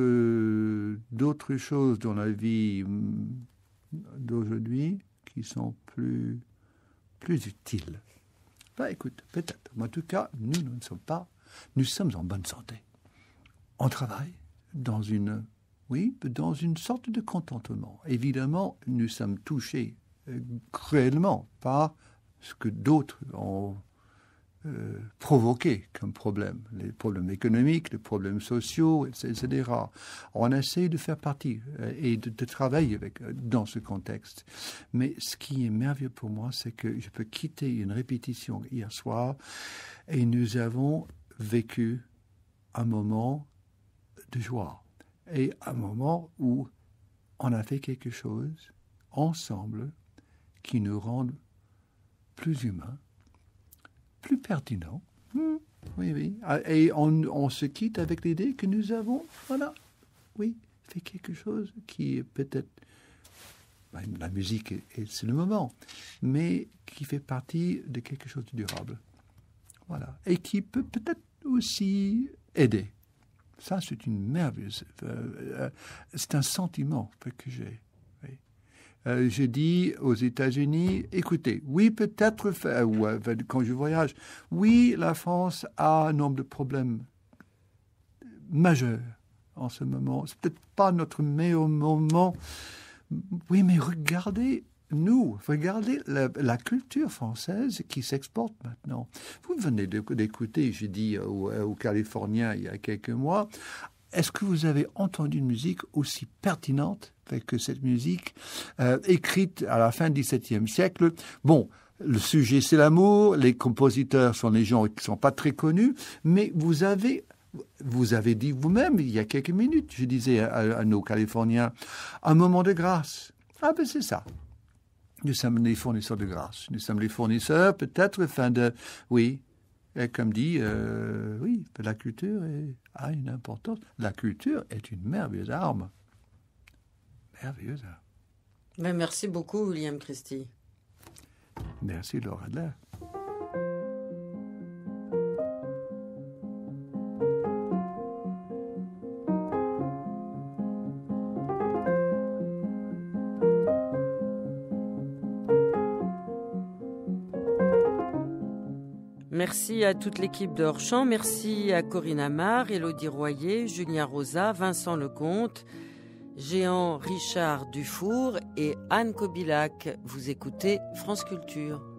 d'autres choses dans la vie mm, d'aujourd'hui qui sont plus, plus utiles. Bah écoute, peut-être. en tout cas, nous, nous ne sommes pas. Nous sommes en bonne santé. On travaille dans une, oui, dans une sorte de contentement. Évidemment, nous sommes touchés euh, cruellement par ce que d'autres ont euh, provoquer comme problème, les problèmes économiques, les problèmes sociaux, etc. On essaie de faire partie euh, et de, de, travailler avec, euh, dans ce contexte. Mais ce qui est merveilleux pour moi, c'est que je peux quitter une répétition hier soir et nous avons vécu un moment de joie et un moment où on a fait quelque chose ensemble qui nous rend plus humains plus pertinent. Hmm. Oui, oui. Ah, et on, se quitte avec l'idée que nous avons, voilà, oui, fait quelque chose qui est peut-être bah, la musique, c'est le moment, mais qui fait partie de quelque chose de durable. Voilà. Et qui peut peut-être aussi aider. Ça, c'est une merveille, euh, euh, c'est un sentiment que j'ai. Euh, j'ai dit aux États-Unis, écoutez, oui, peut-être, euh, quand je voyage, oui, la France a un nombre de problèmes majeurs en ce moment. C'est peut-être pas notre meilleur moment. Oui, mais regardez nous, regardez la, culture française qui s'exporte maintenant. Vous venez d'écouter, j'ai dit aux, euh, aux, Californiens il y a quelques mois, est-ce que vous avez entendu une musique aussi pertinente que cette musique euh, écrite à la fin du XVIIe siècle Bon, le sujet c'est l'amour, les compositeurs sont des gens qui ne sont pas très connus, mais vous avez vous avez dit vous-même, il y a quelques minutes, je disais à, à, nos Californiens, un moment de grâce. Ah ben c'est ça. Nous sommes les fournisseurs de grâce. Nous sommes les fournisseurs peut-être fin de... Oui, et comme dit, euh, oui, la culture a une importance. La culture est une merveilleuse arme. Merveilleuse arme. Ben, merci beaucoup, William Christie. Merci, Laura Adler. à toute l'équipe de hors Merci à Corinne Amar, Elodie Royer, Julien Rosa, Vincent Lecomte, Géant Richard Dufour et Anne Kobilac. Vous écoutez France Culture.